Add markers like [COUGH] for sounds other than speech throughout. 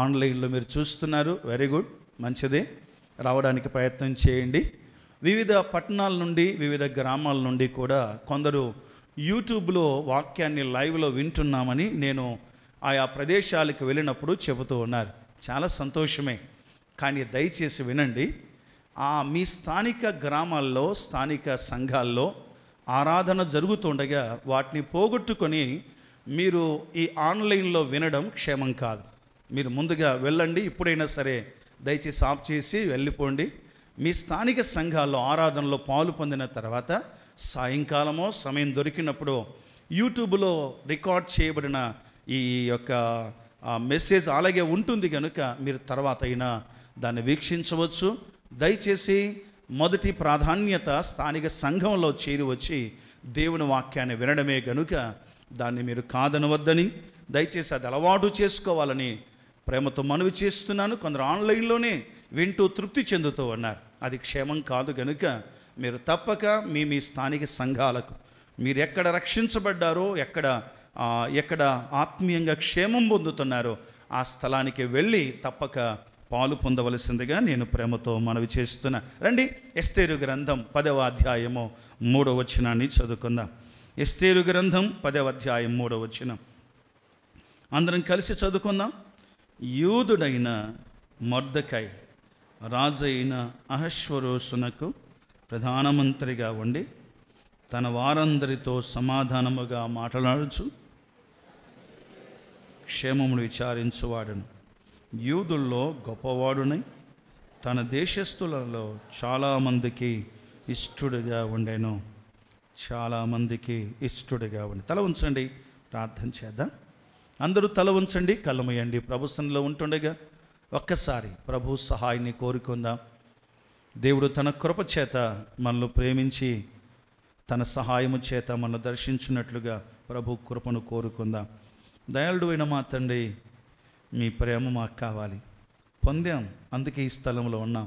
ఆన్లైన్లో మీరు చూస్తున్నారు వెరీ గుడ్ మంచిది రావడానికి ప్రయత్నం చేయండి వివిధ పట్టణాల నుండి వివిధ గ్రామాల నుండి కూడా కొందరు యూట్యూబ్లో వాక్యాన్ని లైవ్లో వింటున్నామని నేను ఆయా ప్రదేశాలకు వెళ్ళినప్పుడు చెబుతూ ఉన్నారు చాలా సంతోషమే కానీ దయచేసి వినండి ఆ మీ స్థానిక గ్రామాల్లో స్థానిక సంఘాల్లో ఆరాధన జరుగుతుండగా వాటిని పోగొట్టుకొని మీరు ఈ ఆన్లైన్లో వినడం క్షేమం కాదు మీరు ముందుగా వెళ్ళండి ఇప్పుడైనా సరే దయచేసి ఆఫ్ చేసి వెళ్ళిపోండి మీ స్థానిక సంఘాల్లో ఆరాధనలో పాలు పొందిన తర్వాత సాయంకాలమో సమయం దొరికినప్పుడు యూట్యూబ్లో రికార్డ్ చేయబడిన ఈ యొక్క మెసేజ్ అలాగే ఉంటుంది కనుక మీరు తర్వాత అయినా దాన్ని వీక్షించవచ్చు దయచేసి మొదటి ప్రాధాన్యత స్థానిక సంఘంలో చేరి వచ్చి దేవుని వాక్యాన్ని వినడమే కనుక దాన్ని మీరు కాదనవద్దని దయచేసి అది అలవాటు చేసుకోవాలని ప్రేమతో మనవి చేస్తున్నాను కొందరు ఆన్లైన్లోనే వింటూ తృప్తి చెందుతూ ఉన్నారు అది క్షేమం కాదు కనుక మీరు తప్పక మీ మీ స్థానిక సంఘాలకు మీరు ఎక్కడ రక్షించబడ్డారో ఎక్కడ ఎక్కడ ఆత్మీయంగా క్షేమం పొందుతున్నారో ఆ స్థలానికి వెళ్ళి తప్పక పాలు పొందవలసిందిగా నేను ప్రేమతో మనవి చేస్తున్నా రండి ఎస్తేరు గ్రంథం పదవ అధ్యాయము మూడవ వచనాన్ని చదువుకుందాం ఎస్తేరు గ్రంథం పదవ అధ్యాయం మూడవ వచనం అందరం కలిసి చదువుకుందాం యూదుడైన మొర్దకై రాజైన అహశ్వరోసునకు ప్రధానమంత్రిగా ఉండి తన వారందరితో సమాధానముగా మాట్లాడుచు క్షేమమును విచారించువాడును యూదుల్లో గొప్పవాడునై తన దేశస్థులలో చాలామందికి ఇష్టడుగా ఉండేను చాలామందికి ఇష్టడుగా ఉండి తల ఉంచండి ప్రార్థన చేద్దాం అందరూ తల ఉంచండి కళ్ళమయండి ప్రభుత్వంలో ఉంటుండగా ఒక్కసారి ప్రభు సహాయాన్ని కోరుకుందాం దేవుడు తన కృప చేత మనల్ని ప్రేమించి తన సహాయము చేత మనల్ని దర్శించినట్లుగా ప్రభు కృపను కోరుకుందాం దయాళుడు అయిన మా తండ్రి మీ ప్రేమ మాకు కావాలి పొందాం అందుకే ఈ స్థలంలో ఉన్నాం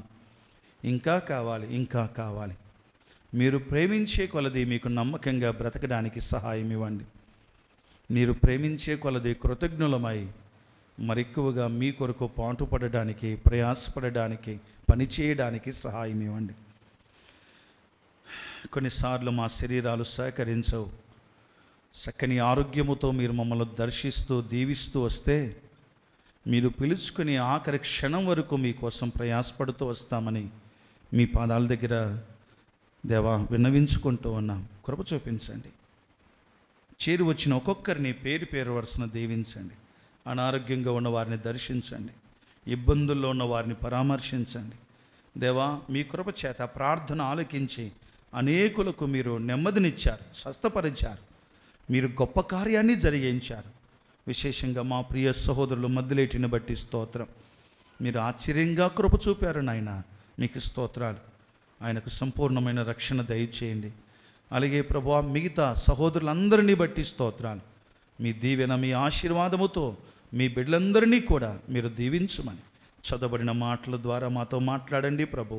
ఇంకా కావాలి ఇంకా కావాలి మీరు ప్రేమించే కొలది మీకు నమ్మకంగా బ్రతకడానికి సహాయం ఇవ్వండి మీరు ప్రేమించే కొలది కృతజ్ఞులమై మరెక్కువగా మీ కొరకు పాటుపడడానికి ప్రయాసపడడానికి పనిచేయడానికి సహాయం ఇవ్వండి కొన్నిసార్లు మా శరీరాలు సహకరించవు చక్కని ఆరోగ్యముతో మీరు మమ్మల్ని దర్శిస్తూ దీవిస్తూ వస్తే మీరు పిలుచుకుని ఆఖరి క్షణం వరకు మీకోసం ప్రయాసపడుతూ వస్తామని మీ పాదాల దగ్గర దేవా విన్నవించుకుంటూ ఉన్నాం కృప చూపించండి చేరి వచ్చిన ఒక్కొక్కరిని పేరు పేరు వరుసన దీవించండి అనారోగ్యంగా ఉన్న వారిని దర్శించండి ఇబ్బందుల్లో ఉన్న వారిని పరామర్శించండి దేవా మీ కృప చేత ప్రార్థన ఆలకించి అనేకులకు మీరు నెమ్మదినిచ్చారు స్వస్థపరిచారు మీరు గొప్ప కార్యాన్ని జరిగించారు విశేషంగా మా ప్రియ సహోదరులు మద్దులేటిని బట్టి స్తోత్రం మీరు ఆశ్చర్యంగా కృప చూపారు నాయన మీకు స్తోత్రాలు ఆయనకు సంపూర్ణమైన రక్షణ దయచేయండి అలాగే ప్రభు మిగతా సహోదరులందరినీ బట్టి స్తోత్రాలు మీ దీవెన మీ ఆశీర్వాదముతో మీ బిడ్డలందరినీ కూడా మీరు దీవించమని చదవబడిన మాటల ద్వారా మాతో మాట్లాడండి ప్రభు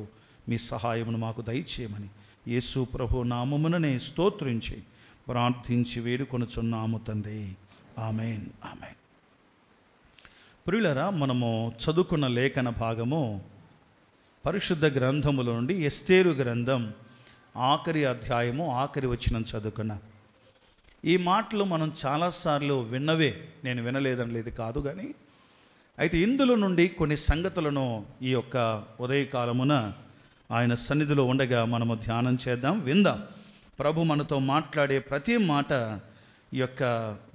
మీ సహాయమును మాకు దయచేయమని యేసు ప్రభు నామముననే స్తోత్రించి ప్రార్థించి వేడుకొనుచున్నాము తండ్రి ఆమెన్ ఆమెన్ ప్రియులరా మనము చదువుకున్న లేఖన భాగము పరిశుద్ధ గ్రంథముల నుండి ఎస్తేరు గ్రంథం ఆఖరి అధ్యాయము ఆఖరి వచ్చిన చదువుకున్నా ఈ మాటలు మనం చాలాసార్లు విన్నవే నేను వినలేదని లేదు కాదు కానీ అయితే ఇందులో నుండి కొన్ని సంగతులను ఈ యొక్క ఉదయకాలమున ఆయన సన్నిధిలో ఉండగా మనము ధ్యానం చేద్దాం విందాం ప్రభు మనతో మాట్లాడే ప్రతి మాట ఈ యొక్క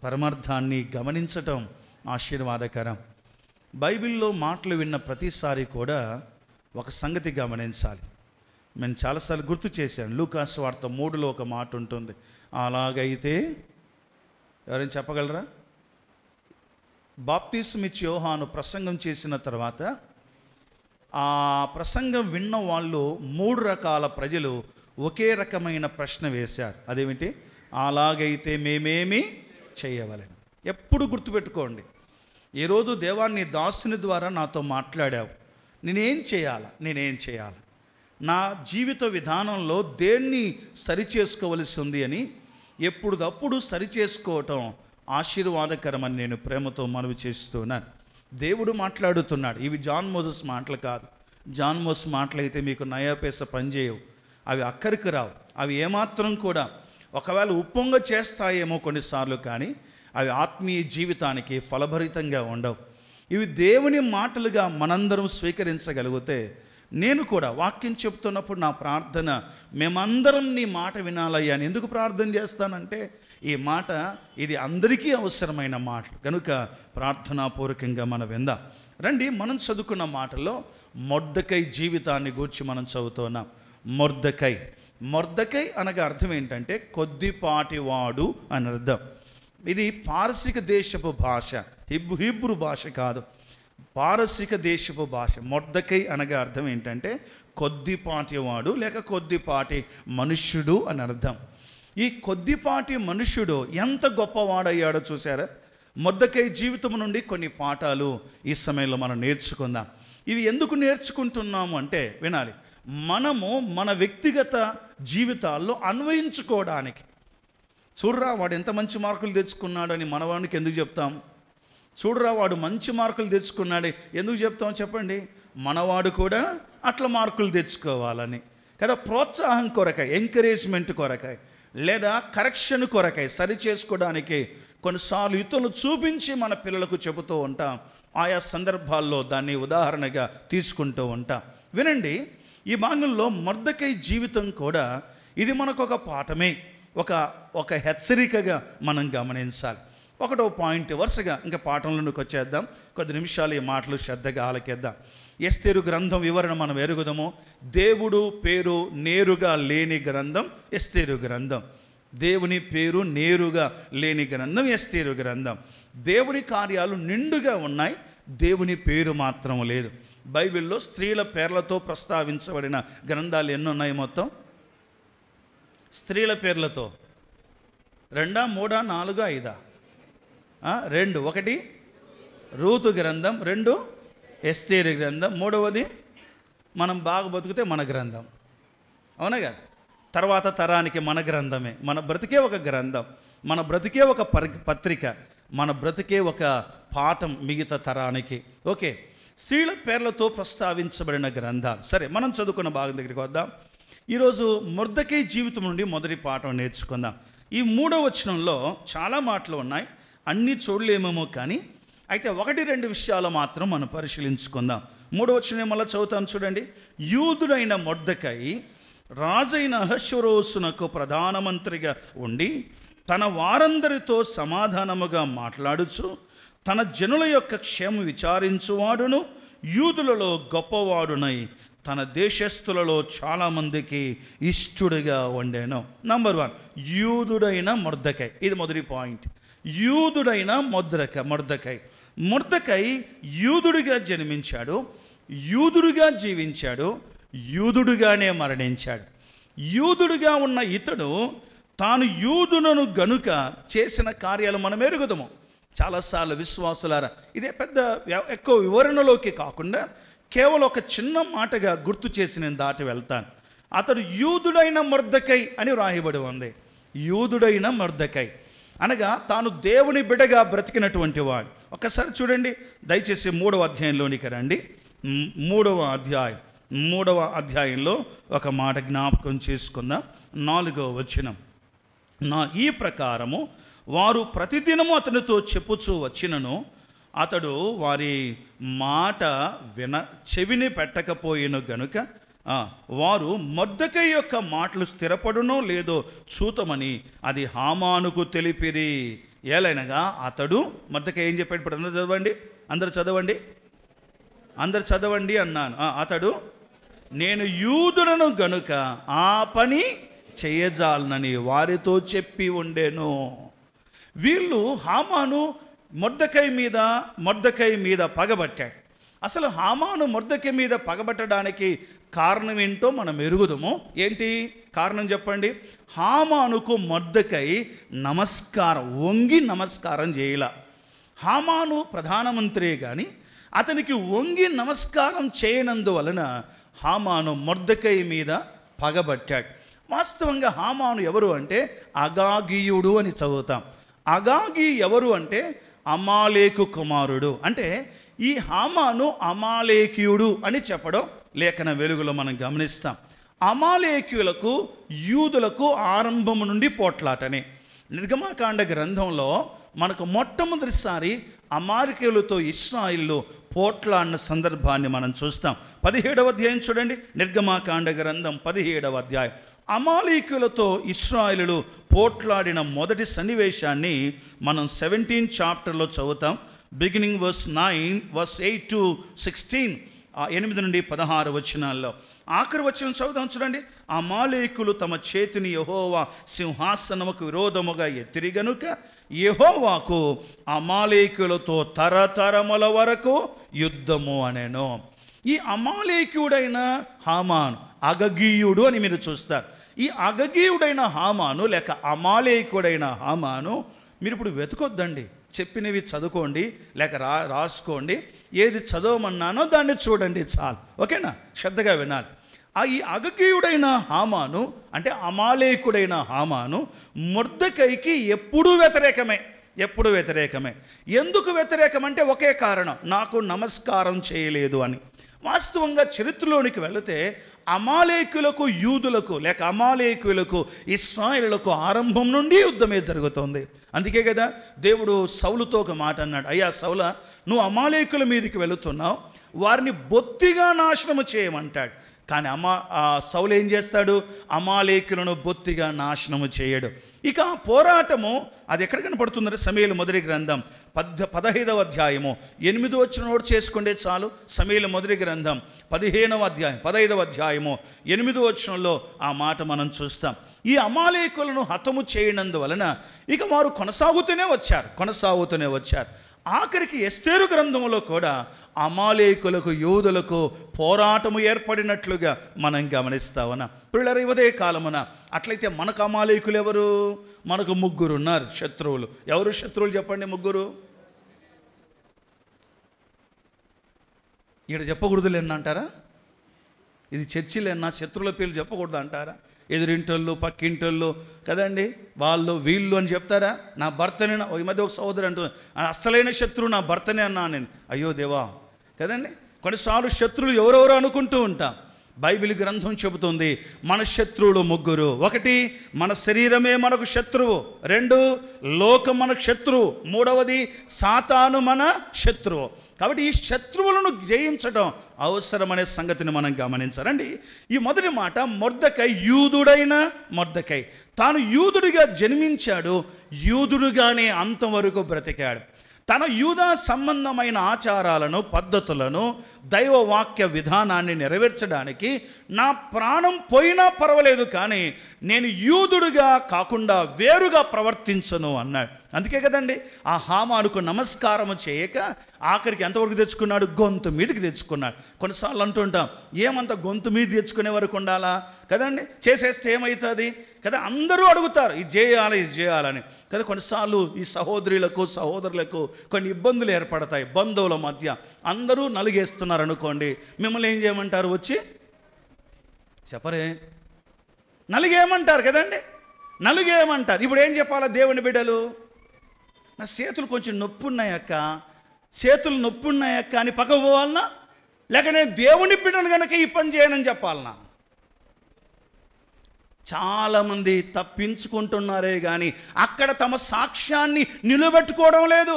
పరమార్థాన్ని గమనించటం ఆశీర్వాదకరం బైబిల్లో మాటలు విన్న ప్రతిసారి కూడా ఒక సంగతి గమనించాలి మేము చాలాసార్లు గుర్తు చేశాను లూకాస్ వార్త మూడులో ఒక మాట ఉంటుంది అలాగైతే ఎవరైనా చెప్పగలరా బాప్తీస్ ఇచ్చి యోహాను ప్రసంగం చేసిన తర్వాత ఆ ప్రసంగం విన్న వాళ్ళు మూడు రకాల ప్రజలు ఒకే రకమైన ప్రశ్న వేశారు అదేమిటి అలాగైతే మేమేమి చేయవలని ఎప్పుడు గుర్తుపెట్టుకోండి ఈరోజు దేవాన్ని దాసుని ద్వారా నాతో మాట్లాడావు నేనేం చేయాలా నేనేం చేయాలి నా జీవిత విధానంలో దేన్ని సరిచేసుకోవలసి ఉంది అని ఎప్పుడప్పుడు సరిచేసుకోవటం ఆశీర్వాదకరమని నేను ప్రేమతో మనవి చేస్తున్నాను దేవుడు మాట్లాడుతున్నాడు ఇవి జాన్ మోజస్ మాటలు కాదు జాన్ మోస్ మాటలు అయితే మీకు నయాపేస పనిచేయవు అవి అక్కడికి రావు అవి ఏమాత్రం కూడా ఒకవేళ ఉప్పొంగ చేస్తాయేమో కొన్నిసార్లు కానీ అవి ఆత్మీయ జీవితానికి ఫలభరితంగా ఉండవు ఇవి దేవుని మాటలుగా మనందరం స్వీకరించగలిగితే నేను కూడా వాక్యం చెప్తున్నప్పుడు నా ప్రార్థన మేమందరం నీ మాట వినాలయ్యా అని ఎందుకు ప్రార్థన చేస్తానంటే ఈ మాట ఇది అందరికీ అవసరమైన మాట కనుక ప్రార్థనాపూర్వకంగా మనం విందాం రండి మనం చదువుకున్న మాటలో మొర్దకై జీవితాన్ని గూర్చి మనం చదువుతున్నాం మొర్దకై మొర్దకై అనగా అర్థం ఏంటంటే కొద్దిపాటివాడు అని అర్థం ఇది పార్సిక దేశపు భాష హిబ్ హిబ్రు భాష కాదు పారసిక దేశపు భాష మొద్దకై అనగా అర్థం ఏంటంటే కొద్దిపాటి వాడు లేక కొద్దిపాటి మనుష్యుడు అని అర్థం ఈ కొద్దిపాటి మనుష్యుడు ఎంత గొప్పవాడయ్యాడో చూశారా మొద్దకై జీవితం నుండి కొన్ని పాఠాలు ఈ సమయంలో మనం నేర్చుకుందాం ఇవి ఎందుకు నేర్చుకుంటున్నాము అంటే వినాలి మనము మన వ్యక్తిగత జీవితాల్లో అన్వయించుకోవడానికి చూడరా వాడు ఎంత మంచి మార్కులు తెచ్చుకున్నాడని మనవానికి ఎందుకు చెప్తాం చూడరా వాడు మంచి మార్కులు తెచ్చుకున్నాడే ఎందుకు చెప్తాం చెప్పండి మనవాడు కూడా అట్లా మార్కులు తెచ్చుకోవాలని కదా ప్రోత్సాహం కొరకాయ ఎంకరేజ్మెంట్ కొరకాయ లేదా కరెక్షన్ కొరకాయ సరి చేసుకోవడానికి కొన్నిసార్లు ఇతరులు చూపించి మన పిల్లలకు చెబుతూ ఉంటాం ఆయా సందర్భాల్లో దాన్ని ఉదాహరణగా తీసుకుంటూ ఉంటాం వినండి ఈ భాగంలో మర్దకై జీవితం కూడా ఇది మనకు ఒక పాఠమే ఒక ఒక హెచ్చరికగా మనం గమనించాలి ఒకటో పాయింట్ వరుసగా ఇంకా పాఠంలోనికి వచ్చేద్దాం కొద్ది నిమిషాలు ఈ మాటలు శ్రద్ధగా ఆలకేద్దాం ఎస్తేరు గ్రంథం వివరణ మనం ఎరుగుదాము దేవుడు పేరు నేరుగా లేని గ్రంథం ఎస్తేరు గ్రంథం దేవుని పేరు నేరుగా లేని గ్రంథం ఎస్తేరు గ్రంథం దేవుని కార్యాలు నిండుగా ఉన్నాయి దేవుని పేరు మాత్రం లేదు బైబిల్లో స్త్రీల పేర్లతో ప్రస్తావించబడిన గ్రంథాలు ఎన్నో ఉన్నాయి మొత్తం స్త్రీల పేర్లతో రెండా మూడా నాలుగా ఐదా రెండు ఒకటి రూతు గ్రంథం రెండు ఎస్తేరి గ్రంథం మూడవది మనం బాగా బతికితే మన గ్రంథం అవునగా తర్వాత తరానికి మన గ్రంథమే మన బ్రతికే ఒక గ్రంథం మన బ్రతికే ఒక పత్రిక మన బ్రతికే ఒక పాఠం మిగతా తరానికి ఓకే స్త్రీల పేర్లతో ప్రస్తావించబడిన గ్రంథాలు సరే మనం చదువుకున్న భాగం దగ్గరికి వద్దాం ఈరోజు ముర్దకే జీవితం నుండి మొదటి పాఠం నేర్చుకుందాం ఈ మూడవ వచనంలో చాలా మాటలు ఉన్నాయి అన్నీ చూడలేమేమో కానీ అయితే ఒకటి రెండు విషయాలు మాత్రం మనం పరిశీలించుకుందాం మూడో వచ్చిన మళ్ళీ చదువుతాను చూడండి యూదుడైన మొద్దకై రాజైన అహశ్వరోసునకు ప్రధానమంత్రిగా ఉండి తన వారందరితో సమాధానముగా మాట్లాడుచు తన జనుల యొక్క క్షేమ విచారించువాడును యూదులలో గొప్పవాడునై తన దేశస్థులలో చాలామందికి ఇష్టుడిగా ఉండేను నంబర్ వన్ యూదుడైన మొర్దకాయ్ ఇది మొదటి పాయింట్ యూదుడైన మొద్రక మర్దకై మొర్దకై యూదుడిగా జన్మించాడు యూదుడుగా జీవించాడు యూదుడుగానే మరణించాడు యూదుడుగా ఉన్న ఇతడు తాను యూదునను గనుక చేసిన కార్యాలు మనం ఎరుగుదము చాలాసార్లు విశ్వాసులారా ఇదే పెద్ద ఎక్కువ వివరణలోకి కాకుండా కేవలం ఒక చిన్న మాటగా గుర్తు చేసి నేను దాటి వెళ్తాను అతడు యూదుడైన మర్దకై అని వ్రాయబడి ఉంది యూదుడైన మర్దకై అనగా తాను దేవుని బిడగా బ్రతికినటువంటి వాడు ఒకసారి చూడండి దయచేసి మూడవ అధ్యాయంలోనికి రండి మూడవ అధ్యాయం మూడవ అధ్యాయంలో ఒక మాట జ్ఞాపకం చేసుకుందాం నాలుగవ వచనం నా ఈ ప్రకారము వారు ప్రతిదినము అతనితో చెప్పుచూ వచ్చినను అతడు వారి మాట విన చెవిని పెట్టకపోయిన గనుక వారు మొద్దకై యొక్క మాటలు స్థిరపడునో లేదో చూతమని అది హామానుకు తెలిపిరి ఏలైనగా అతడు మొద్దక ఏం చెప్పాడు ఇప్పుడు అందరు చదవండి అందరు చదవండి అందరు చదవండి అన్నాను అతడు నేను యూదులను గనుక ఆ పని చేయజాలనని వారితో చెప్పి ఉండేను వీళ్ళు హామాను మొద్దకై మీద మొద్దకై మీద పగబట్టాడు అసలు హామాను మొర్దకి మీద పగబట్టడానికి కారణం ఏంటో మనం ఎరుగుదము ఏంటి కారణం చెప్పండి హామానుకు మొద్దకై నమస్కారం వంగి నమస్కారం చేయలా హామాను ప్రధానమంత్రి కానీ అతనికి వంగి నమస్కారం చేయనందువలన హామాను మొద్దకై మీద పగబట్టాడు వాస్తవంగా హామాను ఎవరు అంటే అగాగియుడు అని చదువుతాం అగాగి ఎవరు అంటే అమాలేకు కుమారుడు అంటే ఈ హామాను అమాలేకీయుడు అని చెప్పడం లేఖన వెలుగులో మనం గమనిస్తాం అమాలేకీయులకు యూదులకు ఆరంభం నుండి పోట్లాటని నిర్గమాకాండ గ్రంథంలో మనకు మొట్టమొదటిసారి అమాలికీయులతో ఇస్రాయిల్లో పోట్లాడిన సందర్భాన్ని మనం చూస్తాం పదిహేడవ అధ్యాయం చూడండి నిర్గమాకాండ గ్రంథం పదిహేడవ అధ్యాయం అమాలీకులతో ఇస్రాయిలు పోట్లాడిన మొదటి సన్నివేశాన్ని మనం సెవెంటీన్ చాప్టర్లో చదువుతాం beginning verse nine verse eight to sixteen ఎనిమిది నుండి పదహారు వచనాల్లో ఆఖరి వచ్చిన చదువుదాం చూడండి ఆ మాలేకులు తమ చేతిని యహోవా సింహాసనముకు విరోధముగా ఎత్తిరి గనుక యహోవాకు అమాలేకులతో తరతరముల వరకు యుద్ధము అనేను ఈ అమాలేకుడైన హామాను అగగీయుడు అని మీరు చూస్తారు ఈ అగగీయుడైన హామాను లేక అమాలేకుడైన హామాను మీరు ఇప్పుడు వెతుకొద్దండి చెప్పినవి చదువుకోండి లేక రా రాసుకోండి ఏది చదవమన్నానో దాన్ని చూడండి చాలు ఓకేనా శ్రద్ధగా వినాలి ఆ ఈ అగకీయుడైన హామాను అంటే అమాలేకుడైన హామాను ముర్దకైకి ఎప్పుడూ వ్యతిరేకమే ఎప్పుడు వ్యతిరేకమే ఎందుకు వ్యతిరేకం అంటే ఒకే కారణం నాకు నమస్కారం చేయలేదు అని వాస్తవంగా చరిత్రలోనికి వెళితే అమాలేకులకు యూదులకు లేక అమాలేకులకు ఇస్రాయిలకు ఆరంభం నుండి యుద్ధమే జరుగుతోంది అందుకే కదా దేవుడు సౌలుతో ఒక మాట అన్నాడు అయ్యా సౌల నువ్వు అమాలేకుల మీదకి వెళుతున్నావు వారిని బొత్తిగా నాశనము చేయమంటాడు కానీ అమా సౌలు ఏం చేస్తాడు అమాలేకులను బొత్తిగా నాశనము చేయడు ఇక ఆ పోరాటము అది ఎక్కడ కనపడుతుందంటే సమయలు మొదటి గ్రంథం పద్ పదహైదవ అధ్యాయము ఎనిమిదో వచ్చిన నోటు చేసుకుంటే చాలు సమీల మొదటి గ్రంథం పదిహేనవ అధ్యాయం పదహైదవ అధ్యాయము ఎనిమిదో వచ్చంలో ఆ మాట మనం చూస్తాం ఈ అమాలేకులను హతము చేయనందువలన ఇక వారు కొనసాగుతూనే వచ్చారు కొనసాగుతూనే వచ్చారు ఆఖరికి ఎస్తేరు గ్రంథంలో కూడా అమాలేకులకు యోధులకు పోరాటము ఏర్పడినట్లుగా మనం గమనిస్తామన పిల్లల ఇవదే కాలమున అట్లయితే మనకు అమాలేకులు ఎవరు మనకు ముగ్గురు ఉన్నారు శత్రువులు ఎవరు శత్రువులు చెప్పండి ముగ్గురు ఇక్కడ చెప్పకూడదులే అంటారా ఇది చర్చిలేనా శత్రువుల పేర్లు చెప్పకూడదు అంటారా ఎదురింటోళ్ళు పక్కింటోళ్ళు కదండి వాళ్ళు వీళ్ళు అని చెప్తారా నా భర్తనే ఈ మధ్య ఒక సోదరు అంటున్నారు అసలైన శత్రువు నా భర్తనే అన్నా అనేది అయ్యో దేవా కదండి కొన్నిసార్లు శత్రువులు ఎవరెవరు అనుకుంటూ ఉంటాం బైబిల్ గ్రంథం చెబుతుంది మన శత్రువులు ముగ్గురు ఒకటి మన శరీరమే మనకు శత్రువు రెండు లోకం మన శత్రువు మూడవది సాతాను మన శత్రువు కాబట్టి ఈ శత్రువులను జయించడం అవసరమనే సంగతిని మనం గమనించాలండి ఈ మొదటి మాట మొర్దకై యూదుడైన మొర్దకై తాను యూదుడిగా జన్మించాడు యూదుడుగానే అంతవరకు బ్రతికాడు తన యూదా సంబంధమైన ఆచారాలను పద్ధతులను దైవవాక్య విధానాన్ని నెరవేర్చడానికి నా ప్రాణం పోయినా పర్వాలేదు కానీ నేను యూదుడుగా కాకుండా వేరుగా ప్రవర్తించను అన్నాడు అందుకే కదండి ఆ హామానుకు నమస్కారము చేయక ఆఖరికి ఎంతవరకు తెచ్చుకున్నాడు గొంతు మీదకి తెచ్చుకున్నాడు కొన్నిసార్లు అంటుంటాం ఏమంత గొంతు మీద తెచ్చుకునే వరకు ఉండాలా కదండి చేసేస్తే ఏమవుతుంది కదా అందరూ అడుగుతారు ఇది చేయాలి ఇది చేయాలని కానీ కొన్నిసార్లు ఈ సహోదరులకు సహోదరులకు కొన్ని ఇబ్బందులు ఏర్పడతాయి బంధువుల మధ్య అందరూ నలిగేస్తున్నారు అనుకోండి మిమ్మల్ని ఏం చేయమంటారు వచ్చి చెప్పరే నలిగేయమంటారు కదండి నలుగేమంటారు ఇప్పుడు ఏం చెప్పాలా దేవుని బిడ్డలు నా చేతులు కొంచెం నొప్పి ఉన్నాయక్క చేతులు నొప్పి ఉన్నాయక్క అని పక్క పోవాలనా లేక నేను దేవుని బిడ్డను కనుక ఈ పని చేయనని చెప్పాలనా చాలామంది తప్పించుకుంటున్నారే కానీ అక్కడ తమ సాక్ష్యాన్ని నిలబెట్టుకోవడం లేదు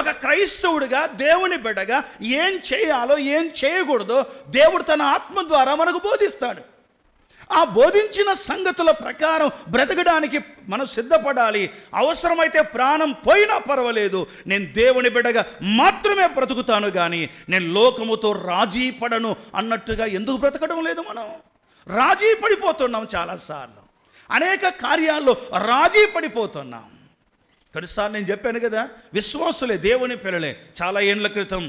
ఒక క్రైస్తవుడిగా దేవుని బిడ్డగా ఏం చేయాలో ఏం చేయకూడదో దేవుడు తన ఆత్మ ద్వారా మనకు బోధిస్తాడు ఆ బోధించిన సంగతుల ప్రకారం బ్రతకడానికి మనం సిద్ధపడాలి అవసరమైతే ప్రాణం పోయినా పర్వాలేదు నేను దేవుని బిడ్డగా మాత్రమే బ్రతుకుతాను కానీ నేను లోకముతో రాజీ పడను అన్నట్టుగా ఎందుకు బ్రతకడం లేదు మనం రాజీ పడిపోతున్నాం చాలాసార్లు అనేక కార్యాల్లో రాజీ పడిపోతున్నాం కొన్నిసార్లు నేను చెప్పాను కదా విశ్వాసులే దేవుని పిల్లలే చాలా ఏండ్ల క్రితం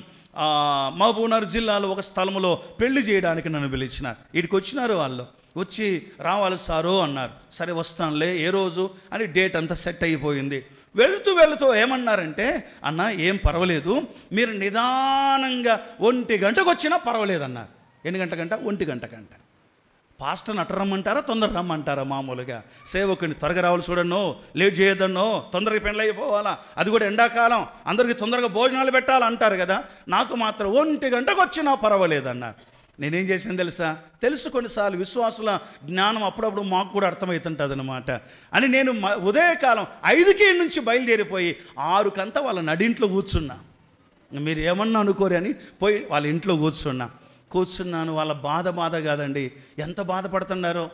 మహబూబ్నగర్ జిల్లాలో ఒక స్థలంలో పెళ్లి చేయడానికి నన్ను పిలిచిన ఇక్కడికి వచ్చినారు వాళ్ళు వచ్చి రావాలి సారు అన్నారు సరే వస్తానులే ఏ రోజు అని డేట్ అంతా సెట్ అయిపోయింది వెళుతూ వెళుతూ ఏమన్నారంటే అన్న ఏం పర్వాలేదు మీరు నిదానంగా ఒంటి గంటకు వచ్చినా అన్నారు ఎన్ని గంటకంట ఒంటి గంటకంట పాస్టర్ని అట్ట రమ్మంటారా తొందర రమ్మంటారా మామూలుగా సేవకుని త్వరగా రావాలి చూడన్నో లేట్ చేయొద్దన్నో తొందరగా పెండ్లు అయిపోవాలా అది కూడా ఎండాకాలం అందరికీ తొందరగా భోజనాలు పెట్టాలంటారు కదా నాకు మాత్రం ఒంటి గంటకు వచ్చినా పర్వాలేదన్నారు నేనేం చేశాను తెలుసా తెలుసు కొన్నిసార్లు విశ్వాసుల జ్ఞానం అప్పుడప్పుడు మాకు కూడా అర్థమవుతుంటుంది అనమాట అని నేను ఉదయకాలం ఐదుకి నుంచి బయలుదేరిపోయి ఆరుకంతా వాళ్ళ నడింట్లో కూర్చున్నా మీరు ఏమన్నా అనుకోరు అని పోయి వాళ్ళ ఇంట్లో కూర్చున్నా కూర్చున్నాను వాళ్ళ బాధ బాధ కాదండి ఎంత బాధపడుతున్నారో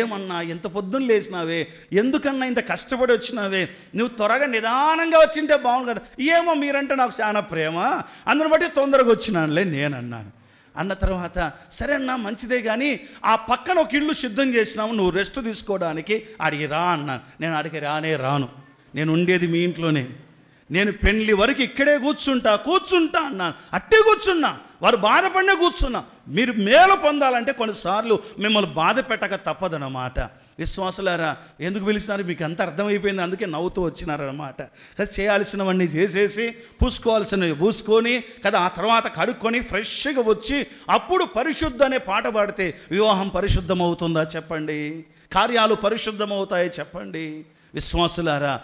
ఏమన్నా ఎంత పొద్దున్న లేచినావే ఎందుకన్నా ఇంత కష్టపడి వచ్చినావే నువ్వు త్వరగా నిదానంగా వచ్చింటే బాగుంది కదా ఏమో మీరంటే నాకు చాలా ప్రేమ అందుని బట్టి తొందరగా వచ్చినానులే నేను అన్నాను అన్న తర్వాత సరే అన్న మంచిదే కానీ ఆ పక్కన ఒక ఇల్లు సిద్ధం చేసినాము నువ్వు రెస్ట్ తీసుకోవడానికి అడిగి రా అన్నాను నేను అడిగి రానే రాను నేను ఉండేది మీ ఇంట్లోనే నేను పెండ్లి వరకు ఇక్కడే కూర్చుంటా కూర్చుంటా అన్నాను అట్టే కూర్చున్నా వారు బాధపడిన కూర్చున్నా మీరు మేలు పొందాలంటే కొన్నిసార్లు మిమ్మల్ని బాధ పెట్టక తప్పదన్నమాట విశ్వాసులారా ఎందుకు పిలిచినారు మీకు ఎంత అర్థమైపోయింది అందుకే నవ్వుతూ వచ్చినారనమాట కదా చేయాల్సినవన్నీ చేసేసి పూసుకోవాల్సినవి పూసుకొని కదా ఆ తర్వాత కడుక్కొని ఫ్రెష్గా వచ్చి అప్పుడు పరిశుద్ధ అనే పాట పాడితే వివాహం పరిశుద్ధమవుతుందా చెప్పండి కార్యాలు పరిశుద్ధమవుతాయి చెప్పండి విశ్వాసులారా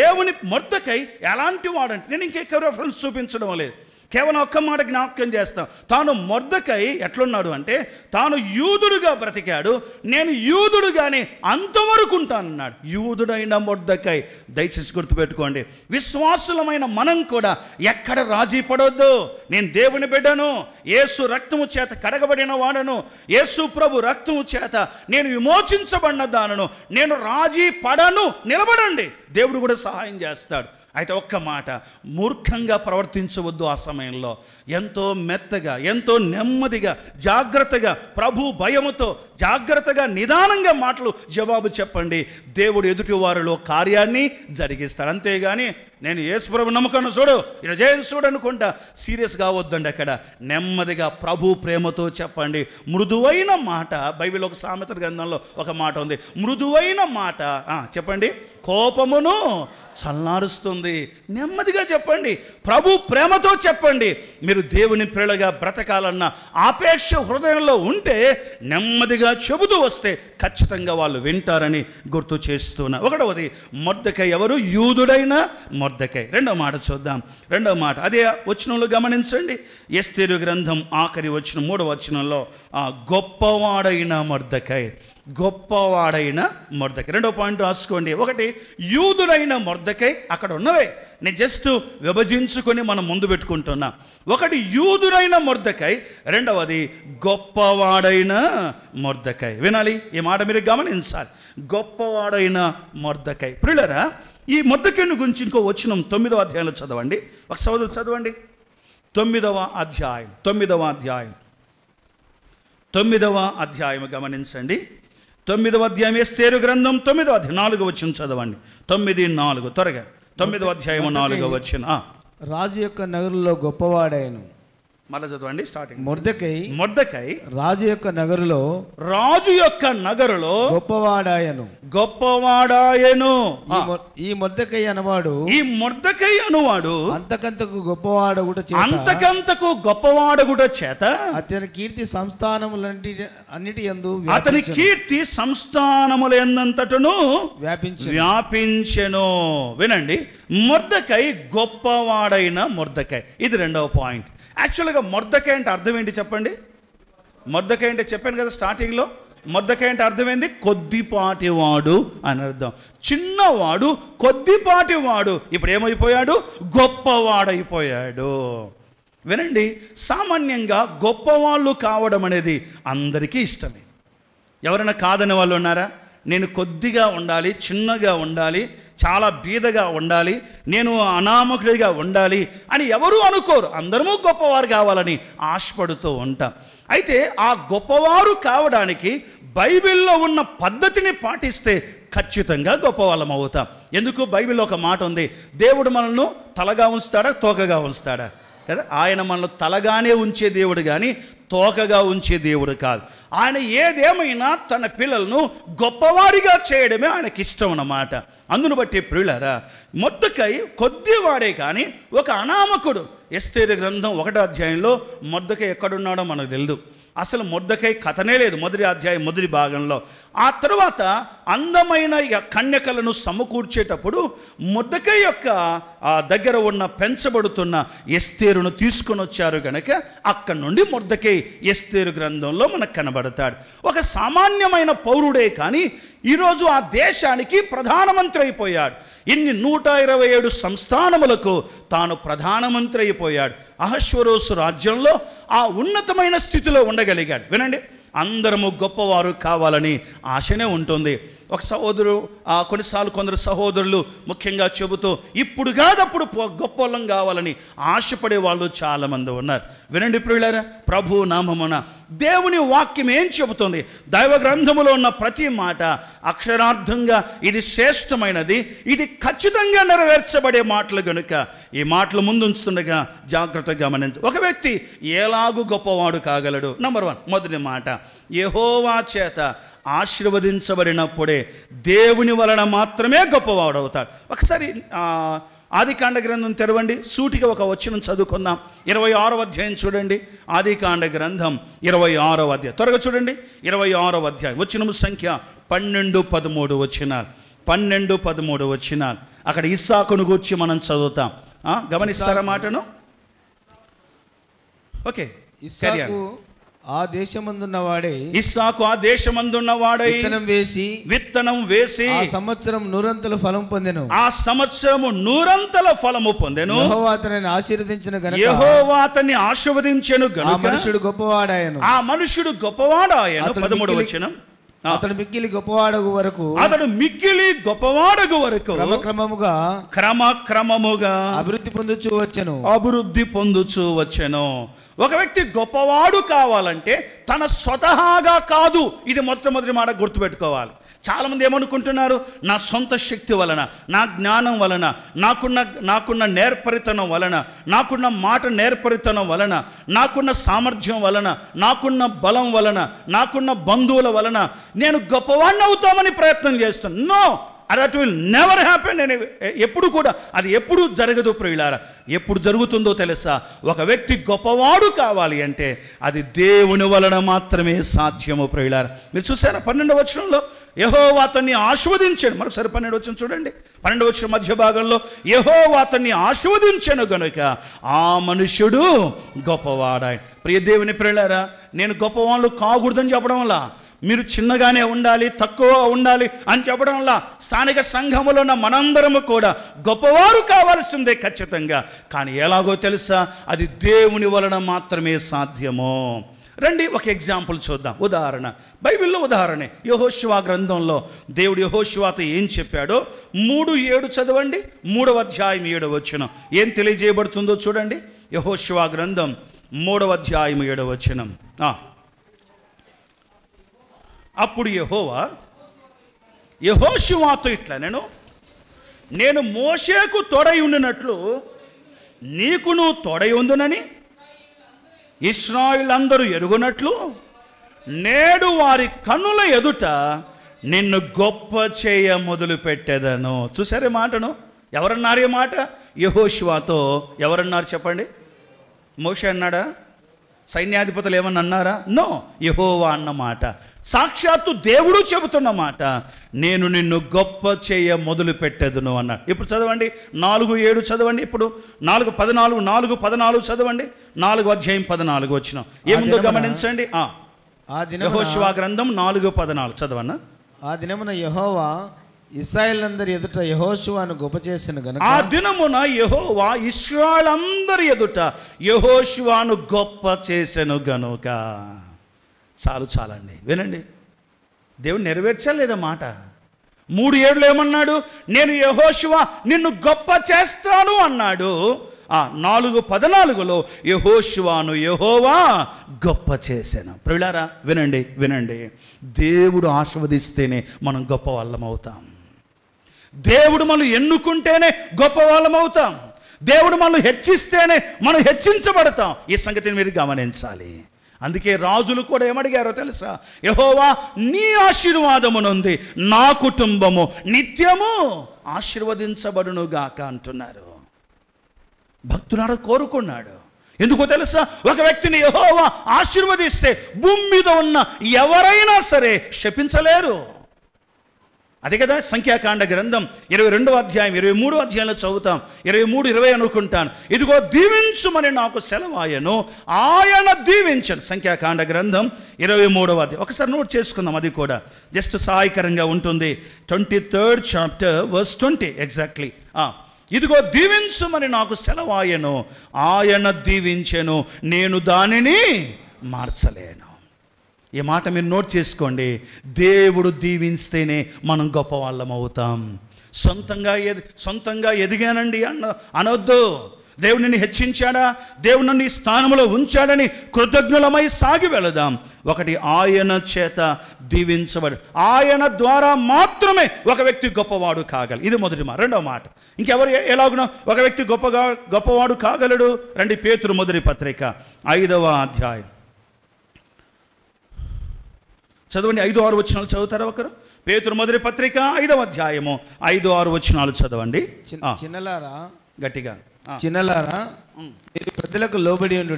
దేవుని మొద్దకై ఎలాంటి వాడంటే నేను ఇంకెక్క రెఫరెన్స్ చూపించడం లేదు కేవలం ఒక్క మాట జ్ఞాపకం చేస్తాం తాను మొర్దకై ఎట్లున్నాడు అంటే తాను యూదుడుగా బ్రతికాడు నేను యూదుడుగానే అంతవరకు ఉంటానన్నాడు యూదుడైన మొర్దకై దయచేసి గుర్తుపెట్టుకోండి విశ్వాసులమైన మనం కూడా ఎక్కడ రాజీ పడొద్దు నేను దేవుని బిడ్డను యేసు రక్తము చేత కడగబడిన వాడను యేసు ప్రభు రక్తము చేత నేను విమోచించబడిన దానను నేను రాజీ పడను నిలబడండి దేవుడు కూడా సహాయం చేస్తాడు అయితే ఒక్క మాట మూర్ఖంగా ప్రవర్తించవద్దు ఆ సమయంలో ఎంతో మెత్తగా ఎంతో నెమ్మదిగా జాగ్రత్తగా ప్రభు భయముతో జాగ్రత్తగా నిదానంగా మాటలు జవాబు చెప్పండి దేవుడు ఎదుటి వారిలో కార్యాన్ని జరిగిస్తాడు అంతేగాని నేను యేసుప్రభు నమ్మకాన్ని చూడు ఇలా జయం చూడు అనుకుంటా సీరియస్ కావద్దండి అక్కడ నెమ్మదిగా ప్రభు ప్రేమతో చెప్పండి మృదువైన మాట బైబిల్ ఒక సామెత గ్రంథంలో ఒక మాట ఉంది మృదువైన మాట చెప్పండి కోపమును చల్లారుస్తుంది నెమ్మదిగా చెప్పండి ప్రభు ప్రేమతో చెప్పండి మీరు దేవుని ప్రేళగా బ్రతకాలన్న ఆపేక్ష హృదయంలో ఉంటే నెమ్మదిగా చెబుతూ వస్తే ఖచ్చితంగా వాళ్ళు వింటారని గుర్తు చేస్తున్నా ఒకటవది మొద్దకై ఎవరు యూదుడైన మొద్దకై రెండవ మాట చూద్దాం రెండవ మాట అదే వచనంలో గమనించండి ఎస్తేరు గ్రంథం ఆఖరి వచ్చిన మూడవ వచనంలో ఆ గొప్పవాడైన మొద్దకై గొప్పవాడైన మొర్దకై రెండో పాయింట్ రాసుకోండి ఒకటి యూదుడైన మొర్దకై అక్కడ ఉన్నవే నేను జస్ట్ విభజించుకొని మనం ముందు పెట్టుకుంటున్నా ఒకటి యూదురైన మొర్దకై రెండవది గొప్పవాడైన మొర్దకై వినాలి ఈ మాట మీరు గమనించాలి గొప్పవాడైన మొర్దకై ప్రిలరా ఈ మొర్దకైను గురించి ఇంకో వచ్చిన తొమ్మిదవ అధ్యాయంలో చదవండి ఒక సోదరు చదవండి తొమ్మిదవ అధ్యాయం తొమ్మిదవ అధ్యాయం తొమ్మిదవ అధ్యాయం గమనించండి తొమ్మిదవ అధ్యాయం ఎస్తేరు గ్రంథం తొమ్మిదవ నాలుగు వచ్చిన చదవండి తొమ్మిది నాలుగు త్వరగా తొమ్మిదవ అధ్యాయం నాలుగవ వచ్చిన రాజు యొక్క నగరంలో గొప్పవాడైను మళ్ళీ చదవండి స్టార్టింగ్ మొర్దకై మొర్దకై రాజు యొక్క నగరులో రాజు యొక్క నగరులో గొప్పవాడాయను గొప్పవాడాయను ఈ మొర్దకై అనవాడు ఈ మొర్దకై అనువాడు అంతకంతకు కూడా చేత అంతకంతకు కూడా చేత అతని కీర్తి సంస్థానములంటి అన్నిటి ఎందు అతని కీర్తి సంస్థానముల ఎందంతటను వ్యాపించను వ్యాపించెను వినండి మొర్దకై గొప్పవాడైన మొర్దకై ఇది రెండవ పాయింట్ యాక్చువల్గా మొద్దకాయ అంటే అర్థం ఏంటి చెప్పండి మొద్దకాయ అంటే చెప్పాను కదా స్టార్టింగ్లో మొద్దకాయ అంటే అర్థమైంది కొద్దిపాటి వాడు అని అర్థం చిన్నవాడు కొద్దిపాటి వాడు ఇప్పుడు ఏమైపోయాడు గొప్పవాడైపోయాడు వినండి సామాన్యంగా గొప్పవాళ్ళు కావడం అనేది అందరికీ ఇష్టమే ఎవరైనా కాదని వాళ్ళు ఉన్నారా నేను కొద్దిగా ఉండాలి చిన్నగా ఉండాలి చాలా బీదగా ఉండాలి నేను అనామకుడిగా ఉండాలి అని ఎవరూ అనుకోరు అందరము గొప్పవారు కావాలని ఆశపడుతూ ఉంటాం అయితే ఆ గొప్పవారు కావడానికి బైబిల్లో ఉన్న పద్ధతిని పాటిస్తే ఖచ్చితంగా గొప్పవాళ్ళం అవుతాం ఎందుకు బైబిల్లో ఒక మాట ఉంది దేవుడు మనల్ని తలగా ఉంచుతాడా తోకగా ఉంచుతాడా కదా ఆయన మనల్ని తలగానే ఉంచే దేవుడు కానీ తోకగా ఉంచే దేవుడు కాదు ఆయన ఏదేమైనా తన పిల్లలను గొప్పవారిగా చేయడమే ఆయనకి ఇష్టం అన్నమాట అందును బట్టి ప్రియులారా మొద్దకై కొద్దివాడే కానీ ఒక అనామకుడు ఎస్తేరి గ్రంథం ఒకటో అధ్యాయంలో మొద్దక ఎక్కడున్నాడో మనకు తెలియదు అసలు మొద్దకై కథనే లేదు మొదటి అధ్యాయం మొదటి భాగంలో ఆ తర్వాత అందమైన కన్యకలను సమకూర్చేటప్పుడు మొద్దకై యొక్క ఆ దగ్గర ఉన్న పెంచబడుతున్న ఎస్తేరును తీసుకొని వచ్చారు కనుక అక్కడి నుండి మొద్దకై ఎస్తేరు గ్రంథంలో మనకు కనబడతాడు ఒక సామాన్యమైన పౌరుడే కానీ ఈరోజు ఆ దేశానికి ప్రధానమంత్రి అయిపోయాడు ఇన్ని నూట ఇరవై ఏడు సంస్థానములకు తాను ప్రధానమంత్రి అయిపోయాడు అహశ్వరోసు రాజ్యంలో ఆ ఉన్నతమైన స్థితిలో ఉండగలిగాడు వినండి అందరము గొప్పవారు కావాలని ఆశనే ఉంటుంది ఒక సహోదరు కొన్నిసార్లు కొందరు సహోదరులు ముఖ్యంగా చెబుతూ ఇప్పుడు కాదప్పుడు గొప్పలం కావాలని ఆశపడే వాళ్ళు చాలామంది ఉన్నారు వినండి ప్రియులారా ప్రభు నామమున దేవుని వాక్యం ఏం చెబుతుంది దైవ గ్రంథములో ఉన్న ప్రతి మాట అక్షరార్థంగా ఇది శ్రేష్టమైనది ఇది ఖచ్చితంగా నెరవేర్చబడే మాటలు గనుక ఈ మాటలు ముందుంచుతుండగా జాగ్రత్తగా గమనించు ఒక వ్యక్తి ఎలాగూ గొప్పవాడు కాగలడు నంబర్ వన్ మొదటి మాట యహోవా చేత ఆశీర్వదించబడినప్పుడే దేవుని వలన మాత్రమే గొప్పవాడవుతాడు ఒకసారి ఆదికాండ గ్రంథం తెరవండి సూటిగా ఒక వచనం చదువుకుందాం ఇరవై ఆరో అధ్యాయం చూడండి ఆదికాండ గ్రంథం ఇరవై ఆరో అధ్యాయం త్వరగా చూడండి ఇరవై ఆరో అధ్యాయం వచ్చిన సంఖ్య పన్నెండు పదమూడు వచ్చినారు పన్నెండు పదమూడు వచ్చినారు అక్కడ ఇస్సాకును గూర్చి మనం చదువుతాం గమనిస్తారా మాటను ఓకే ఆ దేశమందున్నవాడే ఇస్సాకు ఆ దేశమందున్నవాడై విత్తనం వేసి విత్తనం వేసి ఆ సంవత్సరం నూరంతల ఫలం పొందెను ఆ సంవత్సరము నూరంతల ఫలము పొందెను యెహోవా అతనిని ఆశీర్వదించిన గనుక యెహోవా అతన్ని ఆశీర్వదించెను గనుక ఆ మనుషుడు గొప్పవాడాయను ఆ మనుషుడు గొప్పవాడాయను 13వ వచనం అతడు మిక్కిలి గొప్పవాడగు వరకు అతడు మిక్కిలి గొప్పవాడగు వరకు క్రమక్రమముగా క్రమక్రమముగా అభివృద్ధి పొందుచూ వచ్చను అభివృద్ధి పొందుచూ వచ్చను ఒక వ్యక్తి గొప్పవాడు కావాలంటే తన స్వతహాగా కాదు ఇది మొట్టమొదటి మాట గుర్తుపెట్టుకోవాలి చాలామంది ఏమనుకుంటున్నారు నా సొంత శక్తి వలన నా జ్ఞానం వలన నాకున్న నాకున్న నేర్పరితనం వలన నాకున్న మాట నేర్పరితనం వలన నాకున్న సామర్థ్యం వలన నాకున్న బలం వలన నాకున్న బంధువుల వలన నేను గొప్పవాడిని అవుతామని ప్రయత్నం చేస్తున్నాను no that will never happen అని ఎప్పుడు కూడా అది ఎప్పుడు జరగదు ప్రియులారా ఎప్పుడు జరుగుతుందో తెలుసా ఒక వ్యక్తి గొప్పవాడు కావాలి అంటే అది దేవుని వలన మాత్రమే సాధ్యము ప్రియులారా మీరు చూసారా పన్నెండవ వచనంలో యహోవా అతన్ని ఆస్వాదించాడు మరొకసారి పన్నెండు వచ్చిన చూడండి పన్నెండు వచ్చిన మధ్య భాగంలో యహోవా అతన్ని ఆస్వాదించాను గనుక ఆ మనుష్యుడు గొప్పవాడాయ్ ప్రియ దేవుని ప్రియులారా నేను గొప్పవాళ్ళు కాకూడదని చెప్పడం వల్ల మీరు చిన్నగానే ఉండాలి తక్కువ ఉండాలి అని చెప్పడం వల్ల స్థానిక సంఘములో ఉన్న మనందరము కూడా గొప్పవారు కావాల్సిందే ఖచ్చితంగా కానీ ఎలాగో తెలుసా అది దేవుని వలన మాత్రమే సాధ్యమో రండి ఒక ఎగ్జాంపుల్ చూద్దాం ఉదాహరణ బైబిల్లో ఉదాహరణ యహోశివా గ్రంథంలో దేవుడు యహోశివాత ఏం చెప్పాడో మూడు ఏడు చదవండి మూడవ అధ్యాయం ఏడవ వచ్చిన ఏం తెలియజేయబడుతుందో చూడండి యహోశివా గ్రంథం మూడవ అధ్యాయం ఏడవ వచ్చినం అప్పుడు యహోవా యహోశివాతో ఇట్లా నేను నేను మోషేకు తొడై ఉండినట్లు నీకు నువ్వు తొడై ఉందునని ఇస్రాయిల్ అందరూ ఎరుగునట్లు నేడు వారి కన్నుల ఎదుట నిన్ను గొప్ప చేయ మొదలు పెట్టేదను చూసారే మాటను ఎవరన్నారు మాట యహోశివాతో ఎవరన్నారు చెప్పండి మోషే అన్నాడా సైన్యాధిపతులు ఏమన్నా అన్నారా నో యహోవా అన్నమాట సాక్షాత్తు దేవుడు చెబుతున్నమాట నేను నిన్ను గొప్ప చేయ మొదలు పెట్టేదును అన్నాడు ఇప్పుడు చదవండి నాలుగు ఏడు చదవండి ఇప్పుడు నాలుగు పదనాలుగు నాలుగు పదనాలుగు చదవండి నాలుగు అధ్యాయం పదనాలుగు వచ్చిన ఏముందో గమనించండి ఆ యహోశివా గ్రంథం నాలుగు పదనాలుగు చదవన్నా ఆ దినమున యహోవా ఇస్రాయల్ అందరి ఎదుట యహోశువాను గొప్ప చేసిన గనుక ఆ దినమున యహోవా ఇస్రాయల్ అందరి ఎదుట యహోశువాను గొప్ప చేసెను గనుక చాలు చాలండి వినండి దేవుడు నెరవేర్చలేదా మాట మూడు ఏళ్ళు ఏమన్నాడు నేను యహోశివా నిన్ను గొప్ప చేస్తాను అన్నాడు ఆ నాలుగు పదనాలుగులో యహోశివాను యహోవా గొప్ప చేశాను ప్రవిలారా వినండి వినండి దేవుడు ఆశీర్వదిస్తేనే మనం గొప్ప వాళ్ళం అవుతాం దేవుడు మనం ఎన్నుకుంటేనే గొప్ప వాళ్ళం అవుతాం దేవుడు మనం హెచ్చిస్తేనే మనం హెచ్చించబడతాం ఈ సంగతిని మీరు గమనించాలి అందుకే రాజులు కూడా ఏమడిగారో తెలుసా యహోవా నీ ఆశీర్వాదమునుంది నా కుటుంబము నిత్యము ఆశీర్వదించబడునుగాక అంటున్నారు భక్తునాడు కోరుకున్నాడు ఎందుకో తెలుసా ఒక వ్యక్తిని యహోవా ఆశీర్వదిస్తే భూమి మీద ఉన్న ఎవరైనా సరే శపించలేరు అదే కదా సంఖ్యాకాండ గ్రంథం ఇరవై రెండో అధ్యాయం ఇరవై మూడో అధ్యాయంలో చదువుతాం ఇరవై మూడు ఇరవై అనుకుంటాను ఇదిగో దీవించుమని నాకు సెలవాయను ఆయన దీవించను సంఖ్యాకాండ గ్రంథం ఇరవై మూడవ అధ్యాయం ఒకసారి నోట్ చేసుకుందాం అది కూడా జస్ట్ సహాయకరంగా ఉంటుంది twenty third chapter verse twenty exactly ఇదిగో దీవించుమని నాకు సెలవాయను ఆయన దీవించెను నేను దానిని మార్చలేను ఈ మాట మీరు నోట్ చేసుకోండి దేవుడు దీవిస్తేనే మనం గొప్ప వాళ్ళం అవుతాం సొంతంగా ఎది సొంతంగా ఎదిగానండి అన్న అనొద్దు దేవుడు నిన్ను హెచ్చించాడా దేవుడు నన్ను ఈ స్థానంలో ఉంచాడని కృతజ్ఞులమై సాగి వెళదాం ఒకటి ఆయన చేత దీవించబడి ఆయన ద్వారా మాత్రమే ఒక వ్యక్తి గొప్పవాడు కాగలడు ఇది మొదటి మాట రెండవ మాట ఇంకెవరు ఎలాగున్నా ఒక వ్యక్తి గొప్పగా గొప్పవాడు కాగలడు రండి పేతురు మొదటి పత్రిక ఐదవ అధ్యాయం చదవండి ఐదు ఆరు వచ్చినాలు చదువుతారా ఒకరు పేతురు మొదటి పత్రిక ఐదవ అధ్యాయము ఐదు ఆరు వచ్చినాలు చదవండి చిన్నలారా గట్టిగా చిన్నలారా మీరు పెద్దలకు లోబడి ఉండు